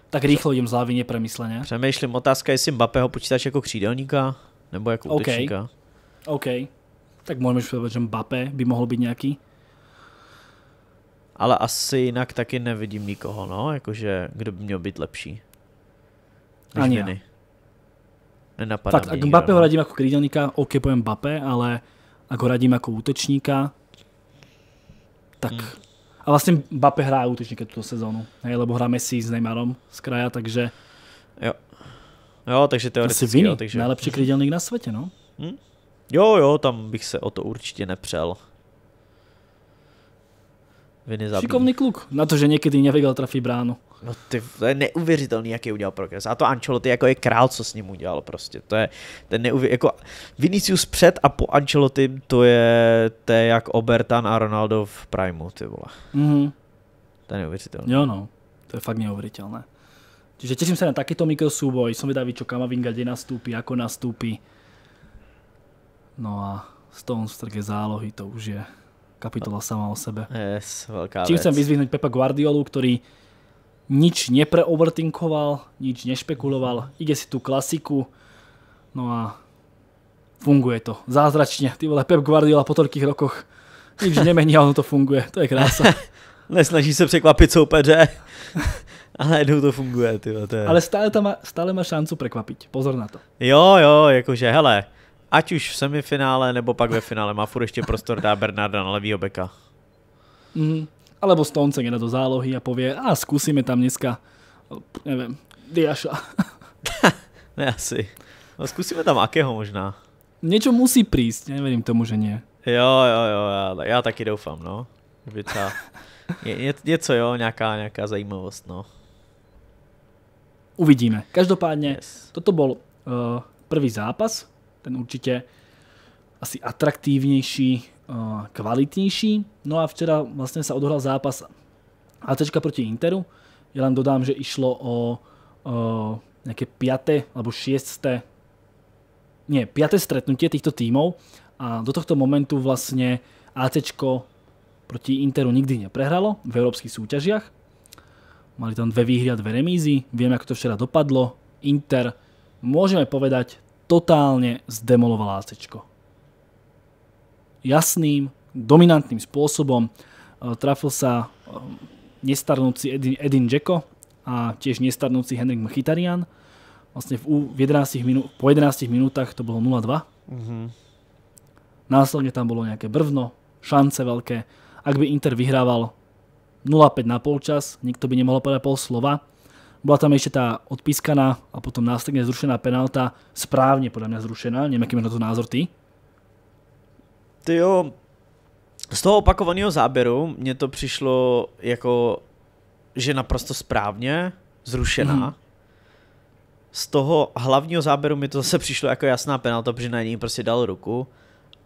S2: Tak rychle jdem z hlavy nepremysleně.
S1: Přemýšlím, otázka, jestli Mbappého počítáš jako křídelníka, nebo jako útočníka.
S2: OK, tak můžeme že Mbappé by mohl být nějaký
S1: ale asi jinak taky nevidím nikoho, no, jakože kdo by měl být lepší. Než Ani já. Nenapadá
S2: Fakt, mě Mbappé ho no. radím jako krydelníka, OK, pojem Mbappé, ale ako radím jako útečníka, tak... Hmm. A vlastně bape hrá útočníka tuto sezónu, hej, lebo hrá Messi s Neymarom z kraja, takže... Jo. Jo, takže teoreticky, Asi jo, takže... Nejlepší krídelník na světě, no. Hmm?
S1: Jo, jo, tam bych se o to určitě nepřel. Viny zabíjí. Šikovný
S2: kluk, na to, že někdy nevěděl trafí bránu. No
S1: ty, to je neuvěřitelný, jaký udělal progres. A to Ancelotti jako je král, co s ním udělal prostě. To je, ten neuvěřitelný jako Vinicius před a po Ancelotti, to je, to je jak Obertan a Ronaldo v Primu, ty vole. Mm-hmm. To je neuvěřitelné. Jo no,
S2: to je fakt neuvěřitelné. Čiže těším se na takýto mikrosúboj. jsem vydavý, čo Kamavinga kde nastoupí, jako nastoupí. No a Stones v zálohy, to už je kapitola sama o sebe. Yes, veľká Čím vec. chcem vyzvihnúť Pepa Guardiolu, ktorý nič nepreovertinkoval, nič nešpekuloval, ide si tú klasiku, no a funguje to. Zázračne, ty vole, Pep Guardiola po toľkých rokoch nič nemení a ono to funguje, to je krása. Nesnaží se překvapit soupeře, ale
S1: jednou to funguje. Tyhle, to je. Ale
S2: stále, tam má, stále má šancu překvapit, pozor na to.
S1: Jo, jo, jakože, hele, ať už v semifinále, nebo pak ve finále. Má furt ještě prostor dá Bernarda na levýho beka.
S2: Mm, alebo Stonce jde do zálohy a pově, a zkusíme tam dneska, nevím, Diaša.
S1: ne asi. No, zkusíme tam Akeho
S2: možná. Něco musí prísť, nevím tomu, že nie.
S1: Jo, jo, jo, já, já taky doufám, no. Že Je ně, něco, jo, nějaká, nějaká zajímavost, no.
S2: Uvidíme. Každopádně, yes. toto byl uh, eh, prvý zápas ten určitě asi atraktivnější, kvalitnější. No a včera vlastně se odohral zápas AC proti Interu. Já len dodám, že išlo o, o nějaké piaté alebo šiesté nie, piaté stretnutie týchto tímov a do tohto momentu vlastne ACčko proti Interu nikdy neprehralo v európskych súťažiach. Mali tam dve výhry a dve remízy. Vím, ako to včera dopadlo. Inter, môžeme povedať, totálne zdemolovala ACčko. Jasným, dominantným spôsobom eh, trafil sa eh, nestarnúci Edin, Džeko a tiež nestarnúci Henrik Mchitarian. Vlastne v, po 11 minútach to bolo 0-2. Mhm. Následne tam bolo nejaké brvno, šance veľké. Ak by Inter vyhrával 0-5 na polčas, nikto by nemohol povedať pol slova byla tam ještě ta odpískaná a potom následně zrušená penalta, správně podle mě zrušená, nevím, jaký na to názor ty. Ty jo, z toho
S1: opakovaného záběru mně to přišlo jako, že naprosto správně zrušená. Mm. Z toho hlavního záběru mi to zase přišlo jako jasná penalta, protože na něj prostě dal ruku.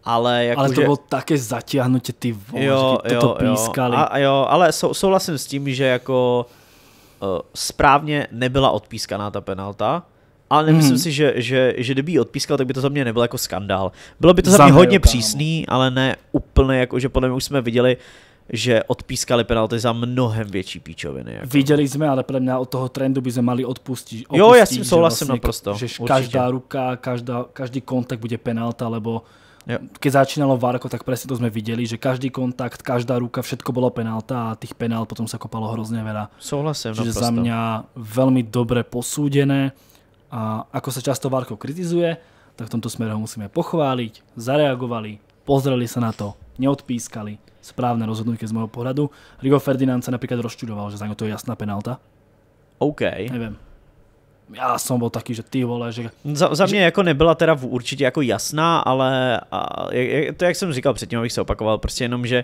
S1: Ale, jako ale to že... bylo
S2: také zatěhnutě ty vole, jo, to, jo, to pískali. Jo.
S1: A, jo, ale sou, souhlasím s tím, že jako Eh, správně nebyla odpískaná ta penalta, ale nemyslím mm. si, že, že, že kdyby ji odpískal, tak by to za mě nebyl jako skandál. Bylo by to za, za mě hodně tam. přísný, ale ne úplně, jako, že podle mě už jsme viděli, že odpískali penalty za mnohem větší píčoviny. Jako.
S2: Viděli jsme, ale podle mě od toho trendu by se mali odpustit. jo, já s tím souhlasím vlastně, naprosto. Že každá Určitě. ruka, každá, každý kontakt bude penalta, lebo Jo. Keď začínalo Varko, tak presne to sme videli, že každý kontakt, každá ruka, všetko bolo penálta a tých penál potom sa kopalo hrozne veľa. Souhlasím. No, Čiže naprosto. za mňa veľmi dobre posúdené a ako sa často Varko kritizuje, tak v tomto smere ho musíme pochváliť, zareagovali, pozreli sa na to, neodpískali, správne rozhodnutie z môjho pohľadu. Rigo Ferdinand sa napríklad rozčudoval, že za to je jasná penálta. OK. Neviem já jsem byl taky, že ty vole, že... Za, za mě
S1: že... jako nebyla teda určitě jako jasná, ale a, a, to jak jsem říkal předtím, abych se opakoval, prostě jenom, že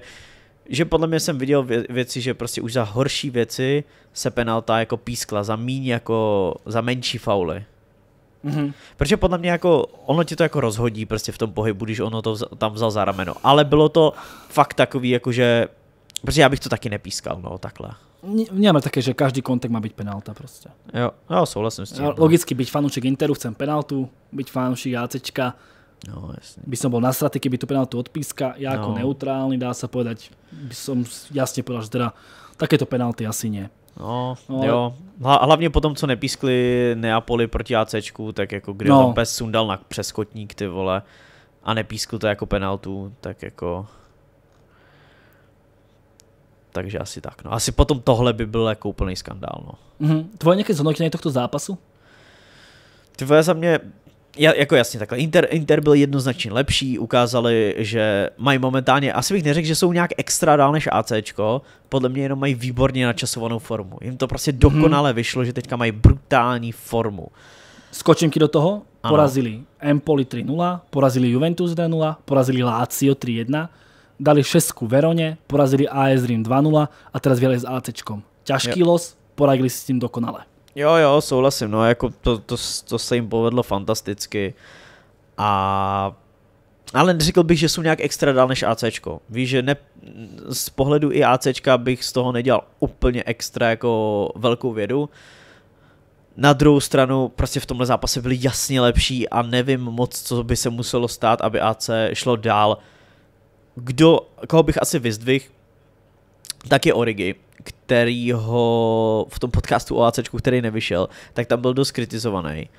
S1: že podle mě jsem viděl věci, že prostě už za horší věci se penalta jako pískla, za míň jako, za menší fauly. Mm-hmm. Protože podle mě jako, ono ti to jako rozhodí prostě v tom pohybu, když ono to vz, tam vzal za rameno. Ale bylo to fakt takový, jako že Protože já bych to taky nepískal, no, takhle.
S2: Máme také, že každý kontakt má být penalta prostě. Jo, jo souhlasím s tím. Jo, no. logicky, být fanoušek Interu, chcem penaltu, být fanoušek JACčka, No, jasně By som bol nasratý, keby tu penaltu odpíska. Ja jako no. ako neutrálny, dá sa povedať, by som jasne povedal, že teda takéto penalty asi nie. No, no jo.
S1: Hlavně potom, co nepískli Neapoli proti ACčku, tak jako kdy no. tam pes sundal na přeskotník, ty vole, a nepískl to jako penaltu, tak jako... Takže asi tak. No. Asi potom tohle by byl jako úplný skandál. No.
S2: Mm-hmm. Tvoje nějaké zhodnotení tohoto zápasu?
S1: Tvoje za mě, Já jako jasně takhle, Inter, Inter byl jednoznačně lepší, ukázali, že mají momentálně, asi bych neřekl, že jsou nějak extra dál než ACčko, podle mě jenom mají výborně načasovanou formu. Jim to prostě mhm. dokonale mm-hmm. vyšlo,
S2: že teďka mají brutální formu. Skočím do toho, ano. porazili Empoli 3-0, porazili Juventus 2-0, porazili Lazio 3-1, dali šestku Verone, porazili AS Rim 2-0 a teraz vyhrali s ACčkom. Ťažký jo. los, poradili si s tím dokonale.
S1: Jo, jo, souhlasím, no jako to, to, to se jim povedlo fantasticky. A ale neřekl bych, že jsou nějak extra dál než ACčko. Víš, že ne, z pohledu i ACčka bych z toho nedělal úplně extra jako velkou vědu. Na druhou stranu, prostě v tomhle zápase byli jasně lepší a nevím moc, co by se muselo stát, aby AC šlo dál kdo, koho bych asi vyzdvih, tak je Origi, který ho v tom podcastu o ACčku, který nevyšel, tak tam byl dost kritizovaný.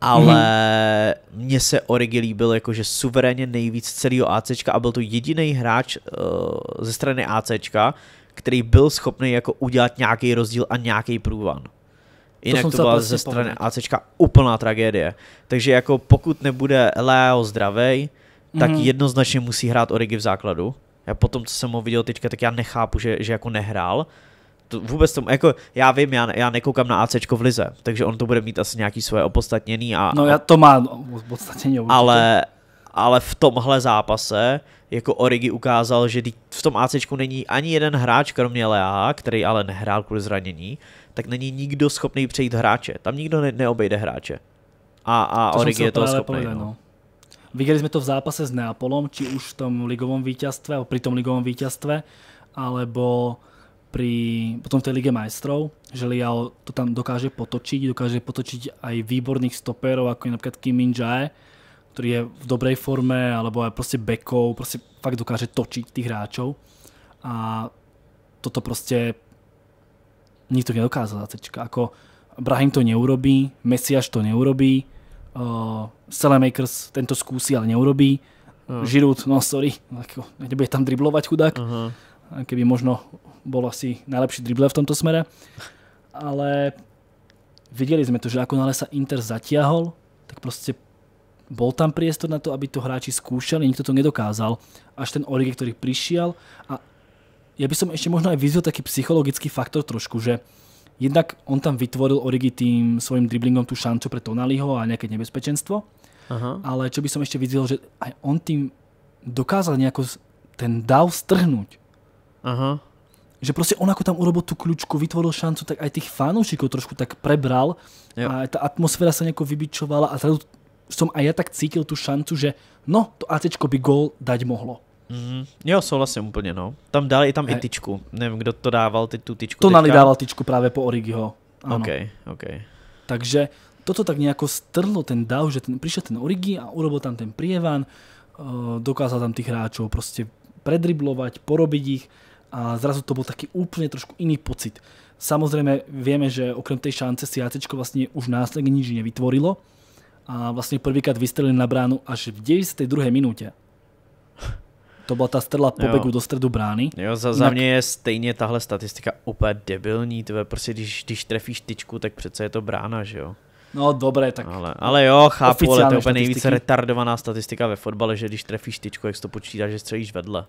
S1: Ale mm-hmm. mně se Origi líbil jakože suverénně nejvíc celého ACčka a byl to jediný hráč uh, ze strany ACčka, který byl schopný jako udělat nějaký rozdíl a nějaký průvan. Jinak to, to byla prostě ze strany ACčka úplná tragédie. Takže jako pokud nebude Leo zdravej, tak mm-hmm. jednoznačně musí hrát Origi v základu. Já potom, co jsem ho viděl teďka, tak já nechápu, že, že jako nehrál. To vůbec tomu, jako já vím, já, já nekoukám na AC v Lize, takže on to bude mít asi nějaký svoje opodstatněný. A, no
S2: já to má opodstatněný. No, ale,
S1: ale v tomhle zápase jako Origi ukázal, že v tom AC není ani jeden hráč, kromě Lea, který ale nehrál kvůli zranění, tak není nikdo schopný přejít hráče. Tam nikdo ne- neobejde hráče. A, a to Origi je toho schopný. Povedal, no.
S2: no. Viděli jsme to v zápase s Neapolom, či už v tom ligovom víťazstve, při tom ligovom vítězství, alebo pri, potom v té Lige majstrov, že Liao to tam dokáže potočit, dokáže potočit aj výborných stoperov, jako je například Kim Min Jae, který je v dobré forme, alebo aj prostě bekou, prostě fakt dokáže točit těch hráčů. A toto prostě nikto nedokázal zatečka. Ako Brahim to neurobí, až to neurobí, uh, eh, Celé Makers tento zkusí, ale neurobí. Uh. Žirut, no sorry, jako nebude tam driblovať chudák, uh-huh. keby možno bol asi najlepší drible v tomto smere. Ale viděli jsme to, že ako nále sa Inter zatiahol, tak prostě bol tam priestor na to, aby to hráči skúšali, nikto to nedokázal. Až ten Origi, který přišel. a ja by som ešte možno aj taký psychologický faktor trošku, že Jednak on tam vytvoril Origi tým svojim driblingom tú šancu pre Tonaliho a nejaké nebezpečenstvo. Aha. Ale čo by som ešte videl, že aj on tým dokázal nejako ten dav strhnúť. Aha. Že proste on ako tam urobil tú kľúčku, vytvoril šancu, tak aj tých fanúšikov trošku tak prebral jo. a tá atmosféra sa nejako vybičovala a zrazu som aj ja tak cítil tú šancu, že no, to AC by gól dať mohlo.
S1: Mm, jo, souhlasím úplně, no. Tam dali i tam He. i tyčku. Nevím, kdo to dával, ty tu tyčku. To Nali dával
S2: tyčku právě po Origiho. Ano. OK, OK. Takže toto tak nějako strhlo ten DAO, že ten, přišel ten Origi a urobil tam ten prievan, eh, dokázal tam tých hráčov prostě predriblovať, porobiť ich a zrazu to bol taký úplne trošku iný pocit. Samozrejme vieme, že okrem tej šance si Jacečko vlastne už následne nič nevytvorilo a vlastne prvýkrát vystrelili na bránu až v 92. minúte. To byla ta strla po jo. do stredu brány. Jo, za, za Jinak...
S1: mě je stejně tahle statistika úplně debilní. Tebe prostě, když, když trefíš tyčku, tak přece je to brána, že jo?
S2: No dobré, tak... Ale, ale jo, chápu, ale to je úplně nejvíce
S1: retardovaná statistika ve fotbale, že když trefíš tyčku, jak to počítá, že střelíš vedle.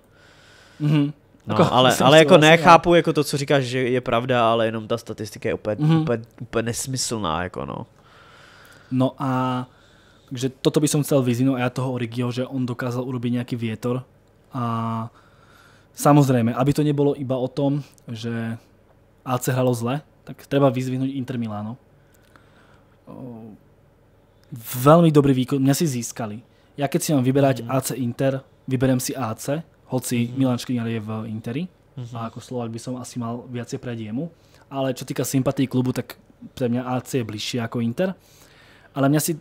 S2: Mm-hmm. No, jako, ale, ale jako vlastně nechápu
S1: no. ne. jako to, co říkáš, že je pravda, ale jenom ta statistika je úplně, mm-hmm. úplně, úplně
S2: nesmyslná. Jako no. no a takže toto by som chcel vyzvinout a já toho Origio, že on dokázal urobiť nějaký větor a samozrejme, aby to nebolo iba o tom, že AC hralo zle, tak treba vyzvihnúť Inter Miláno. Veľmi dobrý výkon, mňa si získali. Ja keď si mám vyberať mm. AC Inter, vyberem si AC, hoci mm. Milan Škriňar je v Interi mm. a ako Slovak by som asi mal viacej diemu. Ale čo týka sympatii klubu, tak pre mňa AC je bližšie ako Inter. Ale mňa si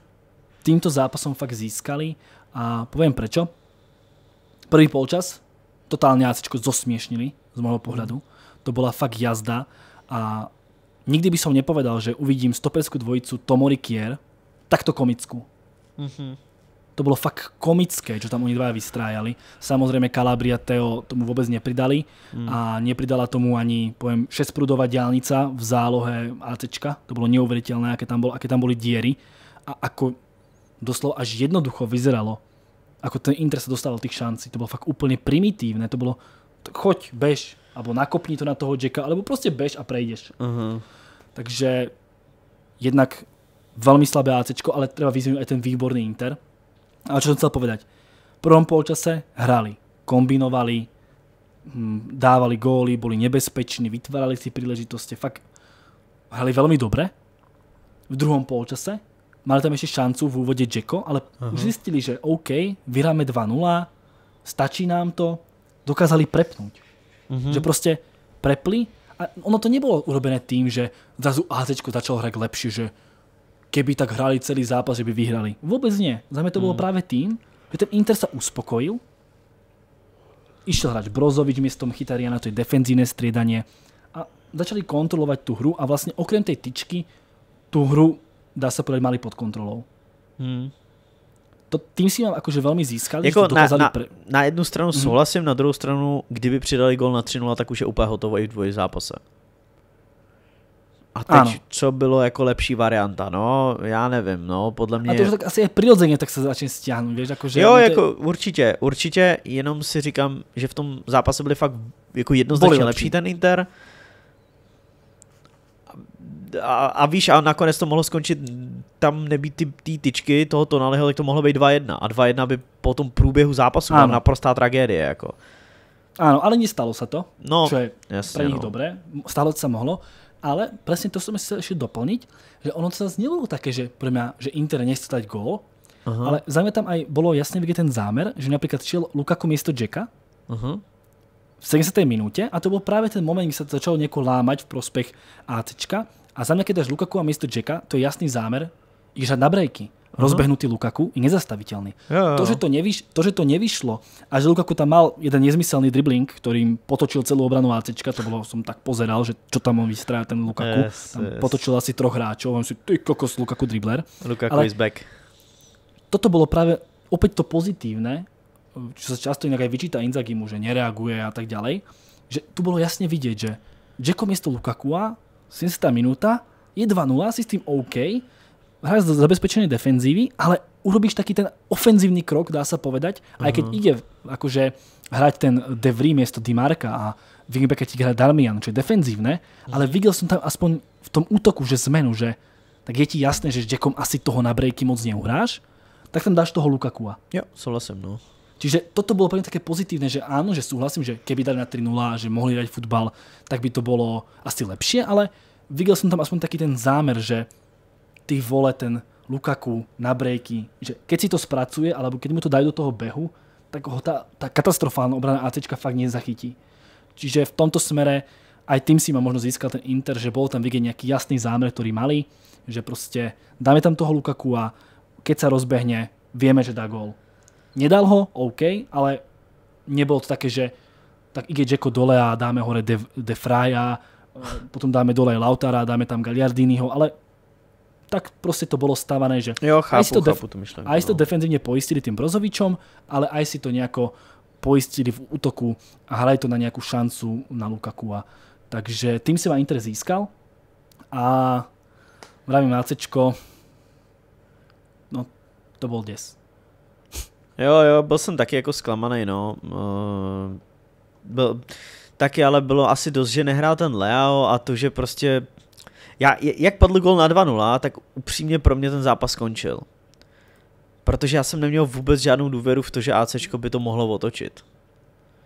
S2: týmto zápasom fakt získali a poviem prečo. Prvý polčas totálne ACčko zosmiešnili z môjho pohľadu. To bola fakt jazda a nikdy by som nepovedal, že uvidím stoperskú dvojicu Tomori Kier takto komickú. Mhm. To bolo fakt komické, čo tam oni dvaja vystrájali. Samozrejme Calabria Teo tomu vôbec nepridali mm. a nepridala tomu ani, poviem, šesprudová diálnica v zálohe ACčka. To bolo neuveriteľné, tam, aké tam boli diery a ako doslova až jednoducho vyzeralo ako ten Inter sa dostával tých šancí. To bolo fakt úplne primitívne. To bolo choď, bež, alebo nakopni to na toho Jacka, alebo proste bež a prejdeš. Uh-huh. Takže jednak veľmi slabé ACčko, ale treba vyzvihnúť aj ten výborný Inter. A čo som chcel povedať? V prvom polčase hrali, kombinovali, hm, dávali góly, boli nebezpeční, vytvárali si príležitosti, fakt hrali veľmi dobre. V druhom polčase Mali tam ešte šancu v úvode Jacko, ale už zistili, že OK, vyhráme 2-0, stačí nám to, dokázali prepnúť. Mhm. Že proste prepli a ono to nebolo urobené tým, že zrazu AZ začalo hrať lepšie, že keby tak hrali celý zápas, že by vyhrali. Vôbec nie. Za to bolo uh-huh. Mhm. práve tým, že ten Inter sa uspokojil, išiel hrať Brozovič miestom Chytariana, na to je defenzívne striedanie a začali kontrolovať tú hru a vlastne okrem tej tyčky tú hru dá sa povedať, mali pod kontrolou. Hmm. To, tým si mám akože velmi získali, jako že to Na, na, pre... na jednu stranu mhm.
S1: souhlasím, mm. na druhou stranu, kdyby přidali gol na 3-0, tak už je úplně hotovo i v dvoji zápase. A teď, ano. co bylo jako lepší varianta, no, já nevím, no, podle mě... A to už tak
S2: asi je přirozeně, tak se začne stáhnout, víš, jako, že... Jo, jako
S1: te... určitě, určitě, jenom si říkám, že v tom zápase byli fakt jako jednoznačně lepší. lepší ten Inter, a, a víš, a nakonec to mohlo skončit, tam nebýt ty, ty tyčky toho Tonaliho, tak to mohlo být 2-1. A 2-1 by po tom průběhu zápasu byla naprostá tragédie. Jako.
S2: Ano, ale nic stalo se to, no, čo je jasně, pre nich no. dobré. Stalo se mohlo, ale přesně to jsem chtěl ještě doplnit, že ono se znělo také, že pro mě, že Inter nechce dát gól, Aha. ale za tam aj bylo jasně vidět ten zámer, že například šiel Lukaku místo Jacka uh-huh. v 70. minutě a to byl právě ten moment, kdy se to začalo někoho lámať v prospech AC. A za mňa, keď dáš Lukaku a miesto Jacka, to je jasný zámer, ich na brejky. Aha. rozbehnutý mhm. Lukaku je nezastaviteľný. Jo, jo. To, že to, nevyš, to, že to nevyšlo a že Lukaku tam mal jeden nezmyselný dribling, ktorým potočil celú obranu ACčka, to bolo, som tak pozeral, že čo tam on vystraja ten Lukaku. Yes, tam yes. potočil asi troch hráčov, on si, ty kokos Lukaku dribler. Lukaku Ale is back. Toto bolo práve opäť to pozitívne, čo sa často inak aj vyčíta Inzaghi mu, že nereaguje a tak ďalej, že tu bolo jasne vidieť, že Jacko miesto Lukakua 70. minúta, je 2-0, si s tým OK, hráš do zabezpečenej defenzívy, ale urobíš taký ten ofenzívny krok, dá sa povedať, uh-huh. aj keď mhm. ide akože hrať ten De Vry miesto Marka a wingbacka ti hrať Darmian, čo je defenzívne, ale videl som tam aspoň v tom útoku, že zmenu, že tak je ti jasné, že s Jackom asi toho na brejky moc neuhráš, tak tam dáš toho Lukakua. Jo, souhlasím, no. Čiže toto bolo pre mňa také pozitívne, že áno, že súhlasím, že keby dali na 3-0, že mohli hrať futbal, tak by to bolo asi lepšie, ale videl som tam aspoň taký ten zámer, že ty vole ten Lukaku na brejky, že keď si to spracuje, alebo keď mu to dajú do toho behu, tak ho tá, tá katastrofálna obrana AC fakt nezachytí. Čiže v tomto smere aj tým si ma možno získal ten Inter, že bol tam vidieť nejaký jasný zámer, ktorý mali, že proste dáme tam toho Lukaku a keď sa rozbehne, vieme, že dá gól. Nedal ho, OK, ale nebolo to také, že tak ide Jacko dole a dáme hore De, De Fraya, eh, potom dáme dole Lautara, dáme tam Galiardiniho, ale tak proste to bolo stávané, že jo, chápu, aj si to, chápu, to, myšlenku, aj si to no. defenzívne poistili tým Brozovičom, ale aj si to nejako poistili v útoku a hrali to na nejakú šancu na A, Takže tým si ma Inter získal a vravím ACčko, no to bol des.
S1: Jo, jo, byl jsem taky jako zklamaný, no. Uh, byl, taky ale bylo asi dost, že nehrál ten Leo a to, že prostě... Já, jak padl gol na 2-0, tak upřímně pro mě ten zápas skončil. Protože já jsem neměl vůbec žádnou důvěru v to, že AC by to mohlo otočit.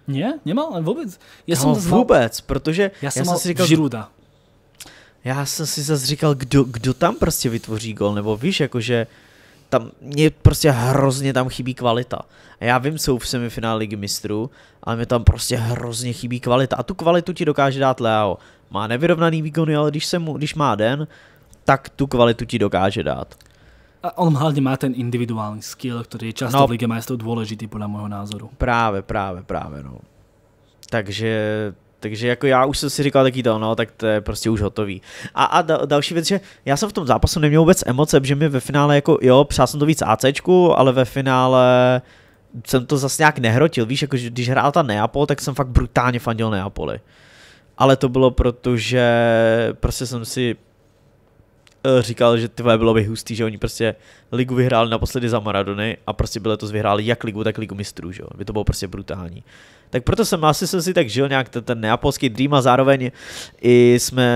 S2: Ne, nemal vůbec. Já no, jsem znal... vůbec, protože já jsem, já jsem si říkal, Žiruda.
S1: Já jsem si zase říkal, kdo, kdo tam prostě vytvoří gol, nebo víš, jakože tam, mě prostě hrozně tam chybí kvalita. Já vím, jsou v semifinále ligy mistrů, ale mě tam prostě hrozně chybí kvalita. A tu kvalitu ti dokáže dát Leo. Má nevyrovnaný výkony, ale když, se mu, když má den, tak tu kvalitu ti dokáže dát.
S2: A on hlavně má ten individuální skill, který je často no, v Ligue majstrov důležitý podle mého názoru.
S1: Právě, právě, právě. No. Takže takže jako já už jsem si říkal taky to, no, tak to je prostě už hotový. A, a da, další věc, že já jsem v tom zápasu neměl vůbec emoce, protože mi ve finále jako, jo, přál jsem to víc ACčku, ale ve finále jsem to zase nějak nehrotil, víš, jako když hrál ta Neapol, tak jsem fakt brutálně fandil Neapoli. Ale to bylo proto, že prostě jsem si eh, říkal, že ty bylo by hustý, že oni prostě ligu vyhráli naposledy za Maradony a prostě bylo to vyhráli jak ligu, tak ligu mistrů, že jo. By to bylo prostě brutální. Tak proto jsem asi jsem si tak žil nějak ten, ten neapolský dream a zároveň i jsme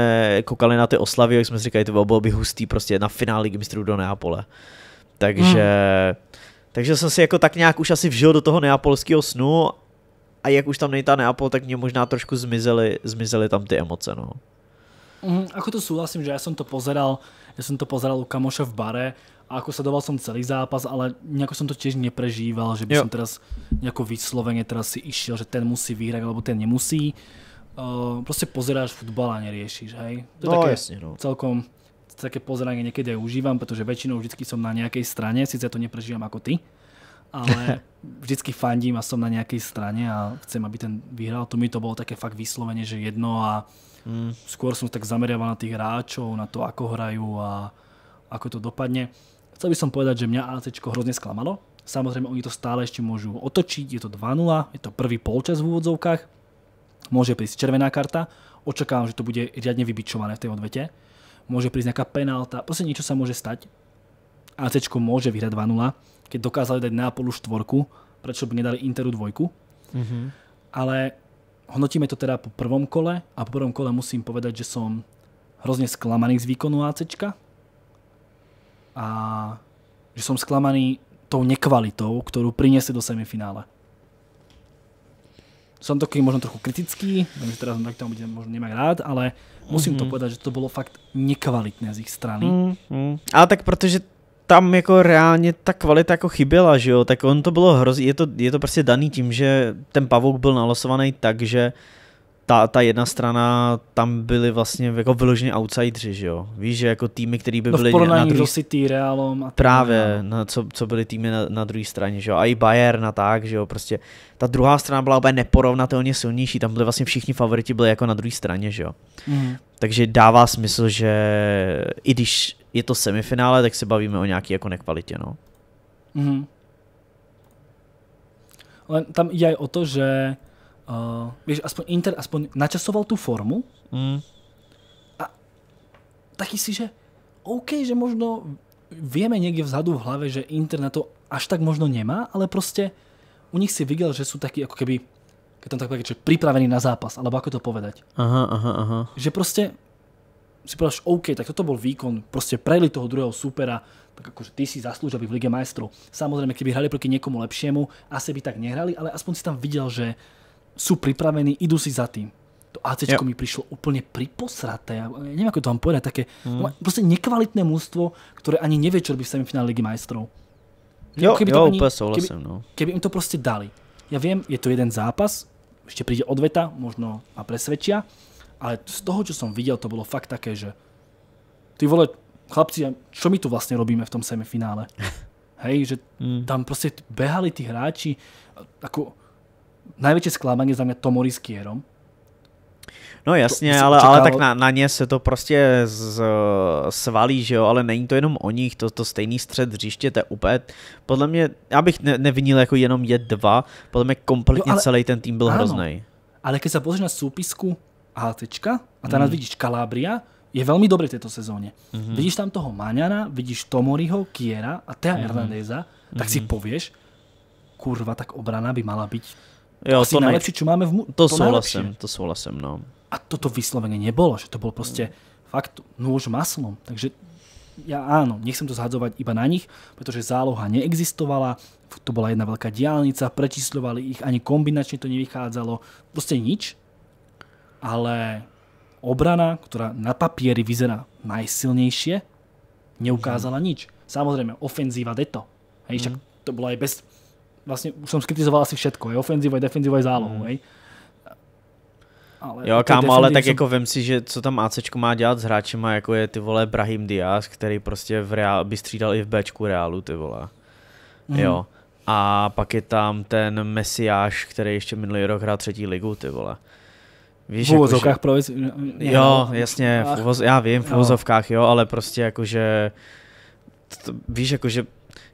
S1: koukali na ty oslavy, jak jsme si říkali, to bylo by hustý prostě na finále Ligy mistrů do Neapole. Takže, mm. takže jsem si jako tak nějak už asi vžil do toho neapolského snu a jak už tam nejta Neapol, tak mě možná trošku zmizely, zmizely tam ty emoce, no.
S2: Mm, ako to souhlasím, že já jsem to pozeral, já jsem to pozeral u kamoša v bare a ako sledoval som celý zápas, ale nejako som to tiež neprežíval, že by jo. som teraz nejako vyslovene teraz si išiel, že ten musí vyhrať alebo ten nemusí. Uh, eh, proste pozeráš futbal a neriešiš, hej? To je no, také jasne, no. celkom také pozeranie niekedy aj užívam, pretože väčšinou vždycky som na nejakej strane, síce to neprežívam ako ty, ale vždycky fandím a som na nejakej strane a chcem, aby ten vyhral. To mi to bolo také fakt vyslovene, že jedno a mm. skôr som tak zameriaval na tých hráčov, na to, ako hrajú a ako to dopadne. Chcel by som povedať, že mňa AC hrozne sklamalo. Samozrejme, oni to stále ešte môžu otočiť, je to 2-0, je to prvý polčas v úvodzovkách, môže prísť červená karta, očakávam, že to bude riadne vybičované v tej odvete, môže prísť nejaká penálta, proste niečo sa môže stať. AC môže vyhrať 2-0, keď dokázali dať Neapolu štvorku, prečo by nedali Interu dvojku. Mhm. Ale hodnotíme to teda po prvom kole a po prvom kole musím povedať, že som hrozne sklamaný z výkonu AC, a že som sklamaný tou nekvalitou, ktorú priniesli do semifinále. Som taký možno trochu kritický, že teraz tak tam bude možno nemať rád, ale musím mm -hmm. to mhm. povedať, že to bylo fakt nekvalitné z ich strany. Mm
S1: -hmm. Ale tak protože tam jako reálně ta kvalita jako chyběla, že jo, tak on to bylo hrozí, je to, je to prostě daný tím, že ten pavouk byl nalosovaný tak, že uh, ta, ta jedna strana, tam byli vlastně jako vyloženě outsideri, že jo? Víš, že jako týmy, které by no na druhé... City, Realom a Právě, no. na, co, co byly týmy na, na druhé straně, že jo? A i Bayern a tak, že jo? Prostě ta druhá strana byla úplně neporovnatelně silnější, tam byli vlastně všichni favoriti byli jako na druhé straně, že jo? Mm. Takže dává smysl, že i když je to semifinále, tak se bavíme o nějaký jako nekvalitě, no.
S2: Mm. Ale tam je o to, že uh, eh, vieš, aspoň Inter aspoň načasoval tú formu
S1: mm. a
S2: taký si, že OK, že možno vieme niekde vzadu v hlave, že Inter na to až tak možno nemá, ale proste u nich si videl, že sú takí ako keby keď tam tak povedal, že pripravený na zápas, alebo ako to povedať.
S1: Aha, aha, aha.
S2: Že proste si povedal, OK, tak toto bol výkon, proste prejli toho druhého supera, tak akože ty si zaslúžil by v Lige majstrov. Samozrejme, keby hrali proti niekomu lepšiemu, asi by tak nehrali, ale aspoň si tam videl, že sú pripravení, idú si za tým. To AC yep. mi prišlo úplne priposraté. Ja neviem, ako to vám povedať. Také, mm. No, proste nekvalitné mústvo, ktoré ani nevie, čo by v semifinále Ligy majstrov. Jo, keby jo, to ani, keby, no. keby im to proste dali. Ja viem, je to jeden zápas, ešte príde odveta, možno ma presvedčia, ale z toho, čo som videl, to bolo fakt také, že ty vole, chlapci, čo my tu vlastne robíme v tom semifinále? Hej, že mm. tam proste behali tí hráči, ako největší zklamání za mě Tomori s Kierom.
S1: No jasně, to ale, čekal... ale tak na, na ně se to prostě z, svalí, že jo, ale není to jenom o nich, to, to stejný střed hřiště, to je úplně, podle mě, já bych ne, nevinil jako jenom je dva, podle mě kompletně no, ale, celý ten tým byl hrozný.
S2: Ale když se pozříš na súpisku ATčka a tam hmm. vidíš Kalábria, je velmi dobrý v této sezóně. hmm Vidíš tam toho Maňana, vidíš Tomoriho, Kiera a Tea hmm Hernandeza, tak hmm si mhm. pověš, kurva, tak obrana by mala být. Jo, asi to nejlepší, co máme v mu... To, to souhlasím,
S1: to souhlasím, no.
S2: A toto vyslovene nebolo, že to bylo prostě mm. fakt nůž maslom. Takže ja ano, nechcem to zhadzovat iba na nich, protože záloha neexistovala, to byla jedna velká diálnica, prečísľovali ich, ani kombinačně to nevychádzalo, prostě nič. Ale obrana, která na papieri vyzerá najsilnejšie, neukázala mhm. nič. Samozřejmě ofenzíva deto. Hej, však mhm. to bolo aj bez vlastně už jsem skritizoval asi všetko, je ofenziva, je defenziva, je zálohu, mm. Hej? Ale jo, kámo, ale tak jsem... jako
S1: vem si, že co tam ACčko má dělat s hráčima, jako je ty vole Brahim Diaz, který prostě v Reál, by střídal i v Bčku Reálu, ty vole. Mm. Jo. A pak je tam ten Mesiáš, který ještě minulý rok hrál třetí ligu, ty vole. Víš, v jako, uvozovkách jako, že... pro... Jo, jasně, v uvoz... já vím, v uvozovkách, jo, ale prostě jakože... víš, jakože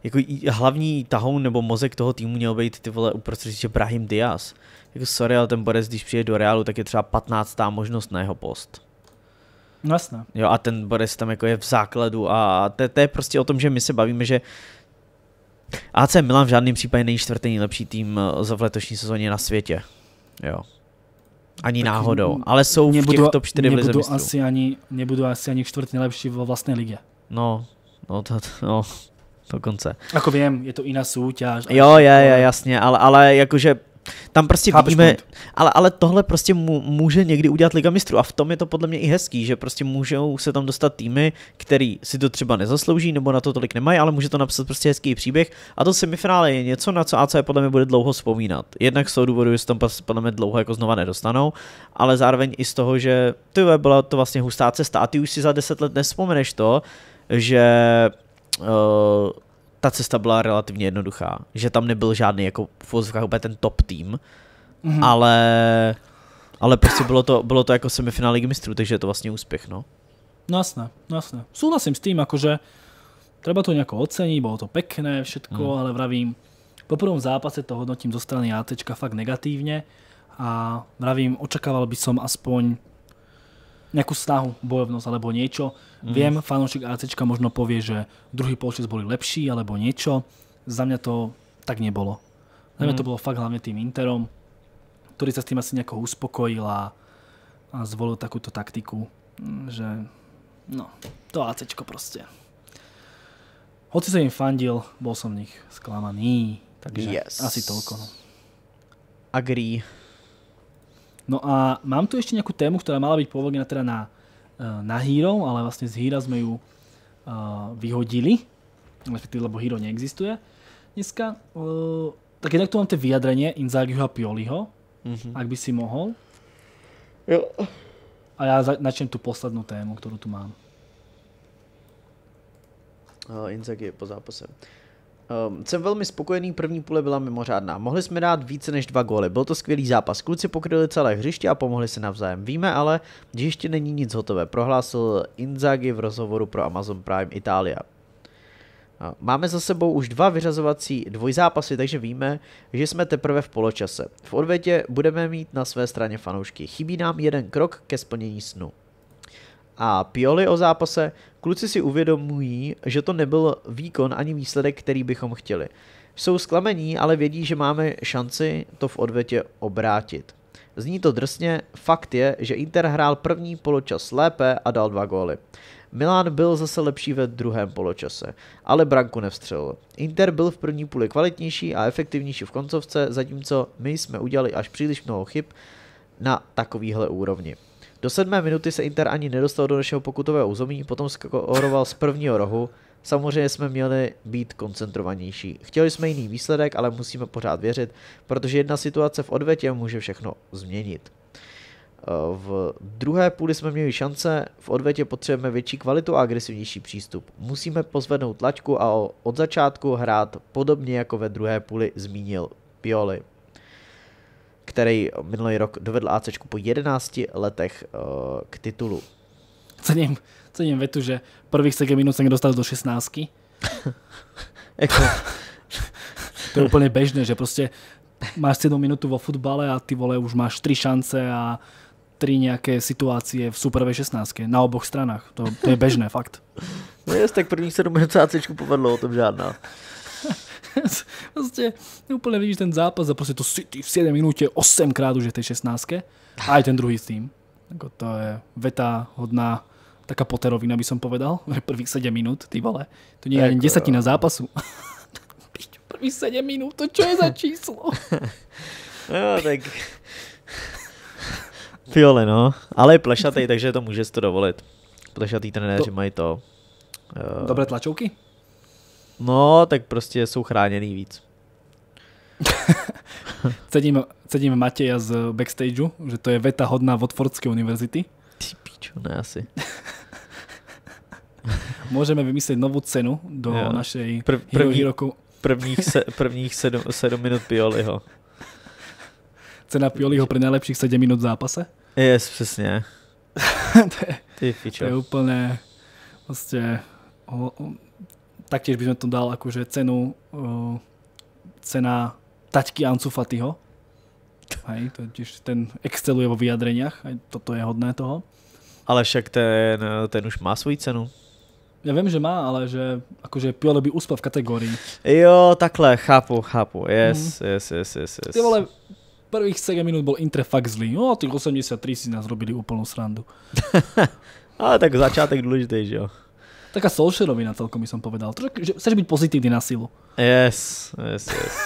S1: jako hlavní tahoun nebo mozek toho týmu měl být ty vole uprostřed Brahim Diaz. Jako sorry, ale ten Borec, když přijde do Realu, tak je třeba 15. možnost na jeho post. No jasné. Jo a ten Borec tam jako je v základu a to, to je prostě o tom, že my se bavíme, že AC Milan v žádném případě není čtvrtý nejlepší tým eh, za v letošní sezóně na světě. Jo. Ani tak náhodou, ale jsou nebudu, v těch top 4 v lize asi
S2: ani, Nebudu asi ani čtvrtý nejlepší v vlastné ligě.
S1: No, no, to, no dokonce.
S2: Jako vím, je to i na súťaž. Jo,
S1: je, je, jasně, ale, ale jakože tam prostě Chápeš vidíme, point. ale, ale tohle prostě může někdy udělat Liga mistrů a v tom je to podle mě i hezký, že prostě můžou se tam dostat týmy, který si to třeba nezaslouží nebo na to tolik nemají, ale může to napsat prostě hezký příběh a to semifinále je něco, na co AC podle mě bude dlouho vzpomínat. Jednak z toho důvodu, že se tam podle mě dlouho jako znova nedostanou, ale zároveň i z toho, že to byla to vlastně hustá cesta a ty už si za deset let nespomeneš to, že uh, ta cesta byla relativně jednoduchá, že tam nebyl žádný jako v vozovkách ten top tým, mm-hmm. ale, ale prostě bylo to, bylo to jako semifinále Ligy mistrů, takže je to vlastně úspěch, no.
S2: No jasné, no jasné. Souhlasím s tým, jakože, treba to nějak ocenit, bylo to pekné všetko, mm. ale vravím, po prvom zápase to hodnotím zo strany AT fakt negatívne a vravím, očakával by som aspoň nejakú snahu, bojovnosť alebo niečo. Mm. Viem, fanúšik ACčka možno povie, že druhý polčas boli lepší alebo niečo. Za mňa to tak nebolo. Za mňa mm. to bolo fakt hlavne tým Interom, ktorý sa s tým asi nejako uspokojil a, a zvolil takúto taktiku, mm, že no, to ACčko proste. Hoci som im fandil, bol som v nich sklamaný. Takže yes. asi toľko. No. Agree. No a mám tu ešte nejakú tému, ktorá mala byť pôvodne teda na, eh, na Hero, ale vlastne z Hero sme ju eh, vyhodili, respektíve lebo Hero neexistuje dneska. Eh, tak jednak tu mám tie vyjadrenie Inzagiho a Pioliho, mm-hmm. ak by si mohol. Jo. A já začnem tu poslednú tému, kterou tu mám.
S1: Inzaghi je po zápase. Um, jsem velmi spokojený, první půle byla mimořádná. Mohli jsme dát více než dva góly, byl to skvělý zápas. Kluci pokryli celé hřiště a pomohli se navzájem. Víme ale, že ještě není nic hotové, prohlásil Inzaghi v rozhovoru pro Amazon Prime Italia. Máme za sebou už dva vyřazovací dvojzápasy, takže víme, že jsme teprve v poločase. V odvětě budeme mít na své straně fanoušky. Chybí nám jeden krok ke splnění snu a Pioli o zápase, kluci si uvědomují, že to nebyl výkon ani výsledek, který bychom chtěli. Jsou zklamení, ale vědí, že máme šanci to v odvětě obrátit. Zní to drsně, fakt je, že Inter hrál první poločas lépe a dal dva góly. Milán byl zase lepší ve druhém poločase, ale branku nevstřelil. Inter byl v první půli kvalitnější a efektivnější v koncovce, zatímco my jsme udělali až příliš mnoho chyb na takovýhle úrovni. Do sedmé minuty se Inter ani nedostal do našeho pokutového území, potom skoroval z prvního rohu. Samozřejmě jsme měli být koncentrovanější. Chtěli jsme jiný výsledek, ale musíme pořád věřit, protože jedna situace v odvetě může všechno změnit. Eh, v druhé půli jsme měli šance, v odvetě potřebujeme větší kvalitu a agresivnější přístup. Musíme pozvednout tlačku a od začátku hrát podobně jako ve druhé půli zmínil Pioli který minulý rok dovedl AC po 11 letech eh, k titulu.
S2: Cením, cením větu, že prvých 7 minut se dostal do 16. jako... to je úplně bežné, že prostě máš 7 minutu vo futbale a ty vole už máš 3 šance a tři nějaké situácie v Super 16 na obou stranách. To, to je bežné, fakt.
S1: No jest, tak prvních 7 minut povedlo, o tom žádná.
S2: prostě úplně vidíš ten zápas a prostě to City v 7 minutě 8 krát už je v té 16. A aj ten druhý tým. Jako to je veta hodná taká poterovina by som povedal. Prvých 7 minút, ty vole. To nie je ani jako- desatina zápasu. Prvých 7 minút, to čo je za číslo? no, tak...
S1: Fiole, no. Ale je plešatý, takže to může to dovolit. Plešatý trenéři to... mají to. Eh, Dobré tlačovky? No, tak prostě jsou chráněný víc.
S2: cedím, cedím Mateja z backstageu, že to je veta hodná Watfordské univerzity. Ty pičo, ne asi. Můžeme vymyslet novou cenu do jo. našej Pr- první, roku. Prvních, se, prvních sedm,
S1: sedm minut Pioliho.
S2: Cena Pioliho pro nejlepších sedm minut v zápase?
S1: Yes, přesně.
S2: to je, Ty pičo. To je úplně vlastně taktiež by sme to dal akože cenu, uh, cena taťky Ansu Fatiho. Hej, to tiež ten exceluje vo vyjadreniach, aj toto je hodné toho.
S1: Ale však ten, ten už má svoji cenu.
S2: Já vím, že má, ale že akože Piole by uspel v kategorii.
S1: Jo, takhle, chápu, chápu. Yes, mm. yes, yes, yes, yes. Ty vole,
S2: prvých 7 minút bol Inter fakt zlý. No, tých 83 si nás robili úplnou srandu. ale
S1: tak začátek
S2: důležitý, že jo taká solšerovina celkom by som povedal. To, že chceš byť pozitívny na silu.
S1: Yes, yes, yes.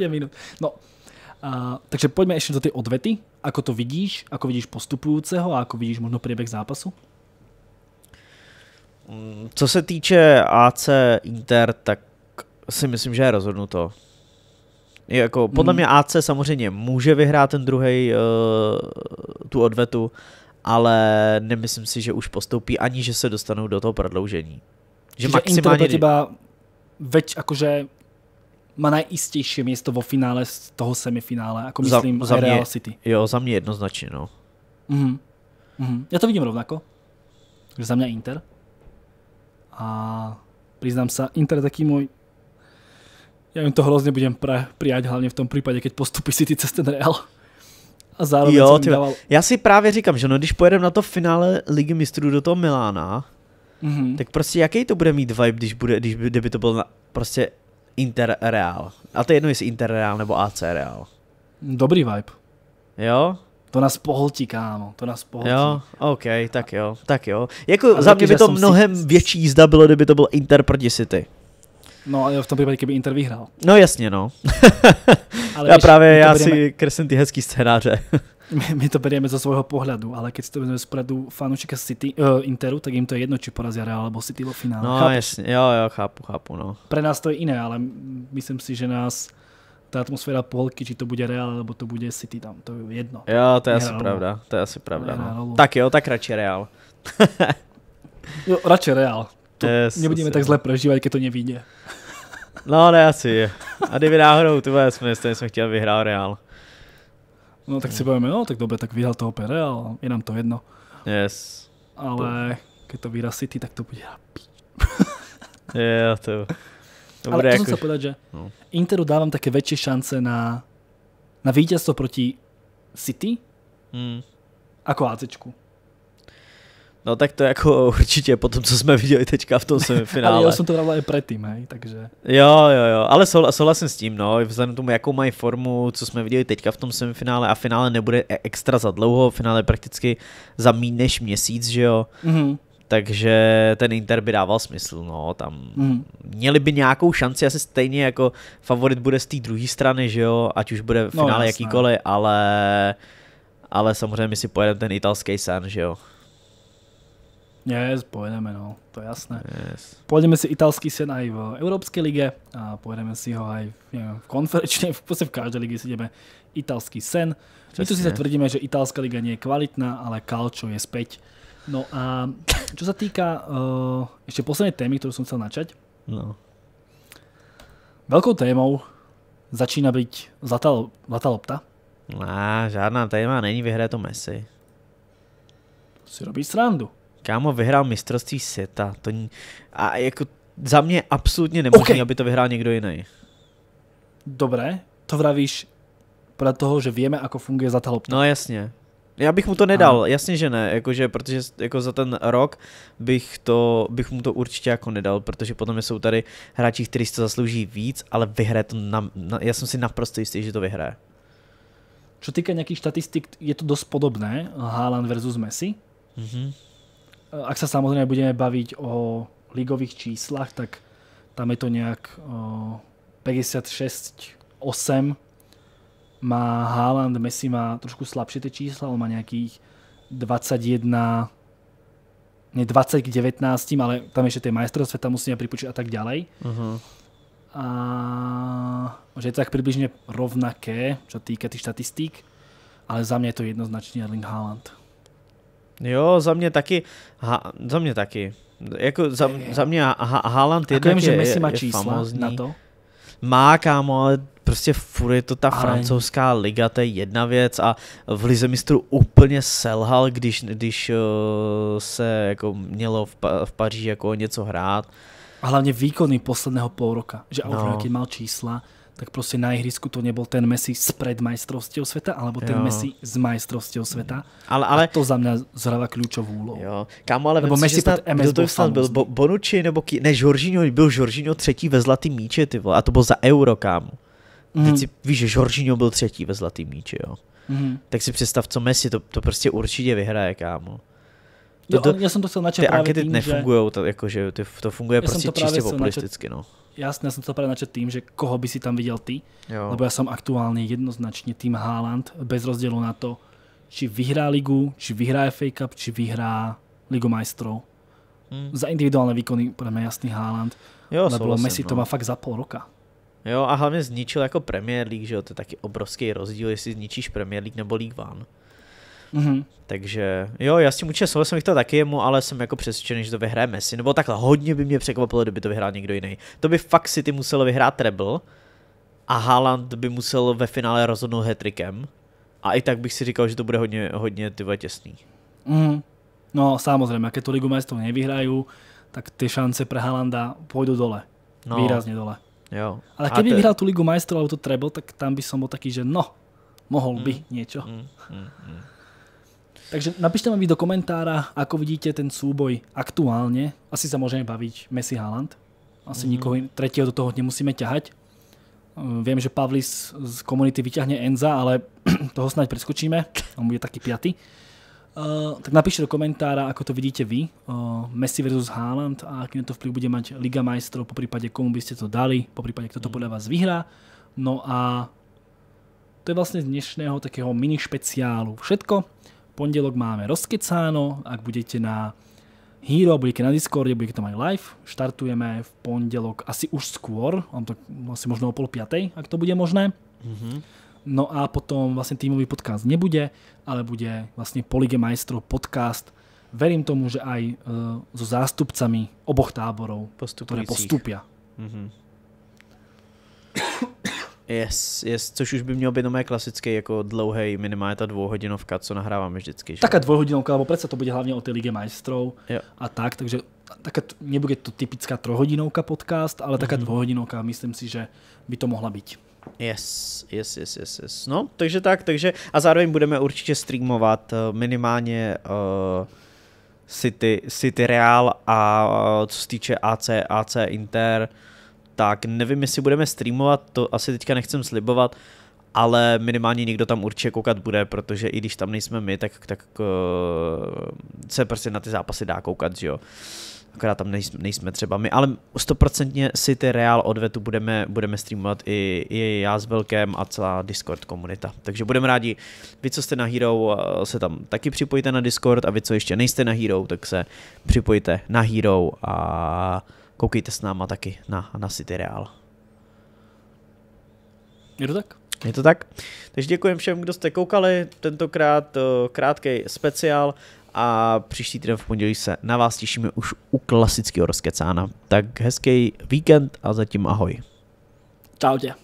S2: 7 minút. No, a, takže poďme ešte do tej odvety. Ako to vidíš? Ako vidíš postupujúceho a ako vidíš možno priebeh zápasu? Mm,
S1: co se týče AC Inter, tak si myslím, že je rozhodnuto. Jako, podle mm. mě AC samozřejmě může vyhrát ten druhý uh, eh, tu odvetu, ale nemyslím si, že už postoupí ani, že se dostanou do toho prodloužení. Že Čiže maximálně... Inter
S2: več veď akože má nejistější místo vo finále z toho semifinále, jako myslím za, za mě, Real
S1: City. Jo, za mě jednoznačně, no.
S2: Mm-hmm. Mm-hmm. Já to vidím rovnako. Takže za mě Inter. A přiznám se, Inter je taký můj. Já jim to hrozně budem pre, prijať, hlavně v tom případě, keď postupí City cez ten Real a zároveň jo, jsem dával... Já
S1: si právě říkám, že no, když pojedem na to finále Ligy mistrů do toho Milána, mm-hmm. tak prostě jaký to bude mít vibe, když, bude, když by, kdyby to byl na, prostě Inter Real. A to je jedno, jestli Inter Real nebo AC Real.
S2: Dobrý vibe. Jo? To nás pohltí, kámo, no. to nás pohltí. Jo,
S1: OK, tak jo, tak jo. Jako a za mě by to mnohem si... větší jízda bylo, kdyby to byl Inter proti City.
S2: No, v tom případě, kdyby Inter vyhrál.
S1: No jasně, no. ale já víš, právě já si bereme... kreslím
S2: ty hezký scénáře. my, my, to bereme ze svého pohledu, ale když to bereme z pohledu fanouška City, uh, Interu, tak jim to je jedno, či porazí Real nebo City vo finále. No Chápeš?
S1: jasně, jo, jo, chápu, chápu, no.
S2: Pre nás to je jiné, ale myslím si, že nás ta atmosféra polky, či to bude Real, nebo to bude City tam, to je jedno. Jo, to je asi pravda, to je asi pravda, no.
S1: Tak jo, tak radši Real.
S2: jo, radši Real. To yes, nebudeme tak zle prožívat, když to nevíde.
S1: No ne asi. A kdyby náhodou, ty jsme, jsme chtěli vyhrát Real. No tak si
S2: budeme, no tak dobře, tak vyhrál toho Real, je nám to jedno.
S1: Yes.
S2: Ale když to vyhrá City, tak to bude
S1: Je, yeah, to... to Ale jako... som sa povedať, že no.
S2: Interu dávám také větší šance na, na vítězstvo proti City mm. ako ACčku.
S1: No tak to jako určitě po tom, co jsme viděli teďka v tom semifinále. ale já jsem
S2: to dával i předtím, hej, takže.
S1: Jo, jo, jo, ale souhlasím s tím, no, vzhledem tomu, jakou mají formu, co jsme viděli teďka v tom semifinále a finále nebude e- extra za dlouho, finále prakticky za méně než měsíc, že jo. Mm-hmm. Takže ten Inter by dával smysl, no, tam mm. měli by nějakou šanci, asi stejně jako favorit bude z té druhé strany, že jo, ať už bude v no, finále no, jakýkoliv, ale, ale samozřejmě si pojedeme ten italský sen, že jo.
S2: Yes, pojedeme, no, to je jasné. Yes. Pojedeme si italský sen aj v Európskej lige a pojedeme si ho aj neviem, v konferenčnej, v podstate v každej lige si ideme italský sen. Česne. My tu si sa tvrdíme, že italská liga nie je kvalitná, ale Calcio je späť. No a čo sa týka uh, ešte poslednej témy, ktorú som chcel načať. No. Veľkou témou začína byť Zlatá, zlatá lopta.
S1: No, žádná téma není, vyhraje to Messi.
S2: Si robí srandu.
S1: Kámo, vyhrál mistrovství světa. To ní... A jako za mě absolutně nemožný, okay. aby to vyhrál někdo jiný.
S2: Dobré, to vravíš podle toho, že víme, ako funguje zatalopta. No jasně. Já bych
S1: mu to nedal, Aha. jasně, že ne, jakože, protože jako za ten rok bych, to, bych mu to určitě jako nedal, protože potom jsou tady hráči, kteří to zaslouží víc, ale vyhraje to, na, na, já jsem si naprosto jistý, že to vyhraje.
S2: Co týká nějakých statistik, je to dost podobné, Haaland versus Messi. Mm-hmm. Eh, ak sa samozrejme budeme baviť o ligových číslach, tak tam je to nějak 56-8 eh, má Haaland, Messi má trošku slabší ty čísla, on má nějakých 21 ne 20 k 19, ale tam ještě ty majstrov tam musíme připočítat a tak ďalej. Uh-huh. A že je to tak přibližně rovnaké, čo týka tých štatistík, ale za mě je to jednoznačně Erling Haaland.
S1: Jo, za mě taky. Ha, za mě taky. Jako za, za mě ha, Haaland jako jednak je, že Messi má je čísla famozní. na to? Má, kámo, ale prostě furt je to ta ale... francouzská liga, to je jedna věc a v lize mistru úplně selhal, když, když eh, se jako mělo v, pa, v Paříži jako něco
S2: hrát. A hlavně výkony posledného půl roka, že no. Aurora, mal čísla, tak prostě na ihrisku to nebyl ten Messi z pred majstrovstiev sveta, alebo ten jo. Messi z majstrovstiev sveta. Mm. Ale, ale... A to za mě zhrává klíčovou úlohu. Jo. Kámo, ale Nebo Messi snad, MS to snad byl bo,
S1: Bonucci nebo ký... ne, Jorginho, byl Jorginho třetí ve zlatý míče, ty vole, a to bylo za euro, kámo. Mm. Teď mhm. si, víš, že Jorginho byl třetí ve zlatý míči, jo. Mm. Tak si představ, co Messi, to, to prostě určitě vyhraje, kámo. To, jo, to, já jsem to chtěl načet ty ankety tím, že... to, jako, že, ty, to funguje já prostě to čistě populisticky, načet... no
S2: jasne, jsem to načet tým, že koho by si tam viděl ty, jo. lebo já jsem aktuálně jednoznačně tým Haaland, bez rozdělu na to, či vyhrá ligu, či vyhrá FA Cup, či vyhrá Ligu majstrov. Hmm. Za individuální výkony pre mě jasný Haaland, jo, lebo Messi no. to má fakt za pol roka.
S1: Jo, a hlavně zničil jako Premier League, že jo, to je taky obrovský rozdíl, jestli zničíš Premier League nebo League One. Mm-hmm. Takže jo, já s tím určitě souhlasím, bych to taky jemu, ale jsem jako přesvědčený, že to vyhraje Messi. Nebo takhle, hodně by mě překvapilo, kdyby to vyhrál někdo jiný. To by fakt City musel vyhrát treble a Haaland by musel ve finále rozhodnout hetrikem. A i tak bych si říkal, že to bude hodně, hodně tyhle těsný.
S2: Mm. No samozřejmě, jaké to ligu mistrů nevyhrají, tak ty šance pro Halanda půjdou dole. No. Výrazně dole. Jo. Ale kdyby te... vyhrál tu ligu majstrov alebo to treble, tak tam by som bol taký, že no, mohol by mm. něco. Mm. Mm. Mm. Takže napíšte mi do komentára, ako vidíte ten súboj aktuálně. Asi sa môžeme bavit Messi Haaland. Asi mm. nikoho tretieho do toho nemusíme ťahať. Ehm, viem, že Pavlis z komunity vyťahne Enza, ale toho snad preskočíme. On bude taky piaty. Uh, ehm, tak napíšte do komentára, ako to vidíte vy. Uh, Messi versus Haaland a aký na to vplyv bude mať Liga majstrov, po prípade komu by ste to dali, po prípade kto to mhm. podľa vás vyhrá. No a to je vlastne z dnešného takého mini špeciálu všetko pondelok máme rozkecáno, ak budete na Hero, budete na Discorde, budete tam aj live. Štartujeme v pondelok asi už skôr, to asi možno o pol piatej, ak to bude možné. Mhm. No a potom vlastne týmový podcast nebude, ale bude vlastne Polige Majstrov podcast. Verím tomu, že aj e, so zástupcami oboch táborov, ktoré postúpia.
S1: Mhm. Yes, yes, což už by mělo být nové klasický, jako dlouhý, minimálně ta dvouhodinovka, co nahráváme vždycky. Že? Taká
S2: dvouhodinovka, nebo přece to bude hlavně o té Lige majstrov jo. a tak, takže také nebude to typická trohodinovka podcast, ale taká mm-hmm. dvouhodinovka, myslím si, že by to mohla být.
S1: Yes, yes, yes, yes, yes. No, takže tak, takže a zároveň budeme určitě streamovat eh, minimálně uh, City, City Real a eh, co se týče AC, AC Inter, uh, tak nevím, jestli budeme streamovat, to asi teďka nechcem slibovat, ale minimálně někdo tam určitě koukat bude, protože i když tam nejsme my, tak, tak uh, se prostě na ty zápasy dá koukat, že jo. Akorát tam nejsme, nejsme třeba my, ale stoprocentně si ty Real odvetu budeme, budeme streamovat i, i já s Velkem a celá Discord komunita. Takže budeme rádi, vy co jste na Hero, eh, se tam taky připojte na Discord a vy co ještě nejste na Hero, tak se připojte na Hero a koukejte s náma taky na, na City Real. Je to tak? Je to tak? Takže děkujem všem, kdo jste koukali, tentokrát eh, krátký speciál a příští týden v pondělí se na vás těšíme už u klasického rozkecána. Tak hezký víkend a zatím ahoj. Čau tě.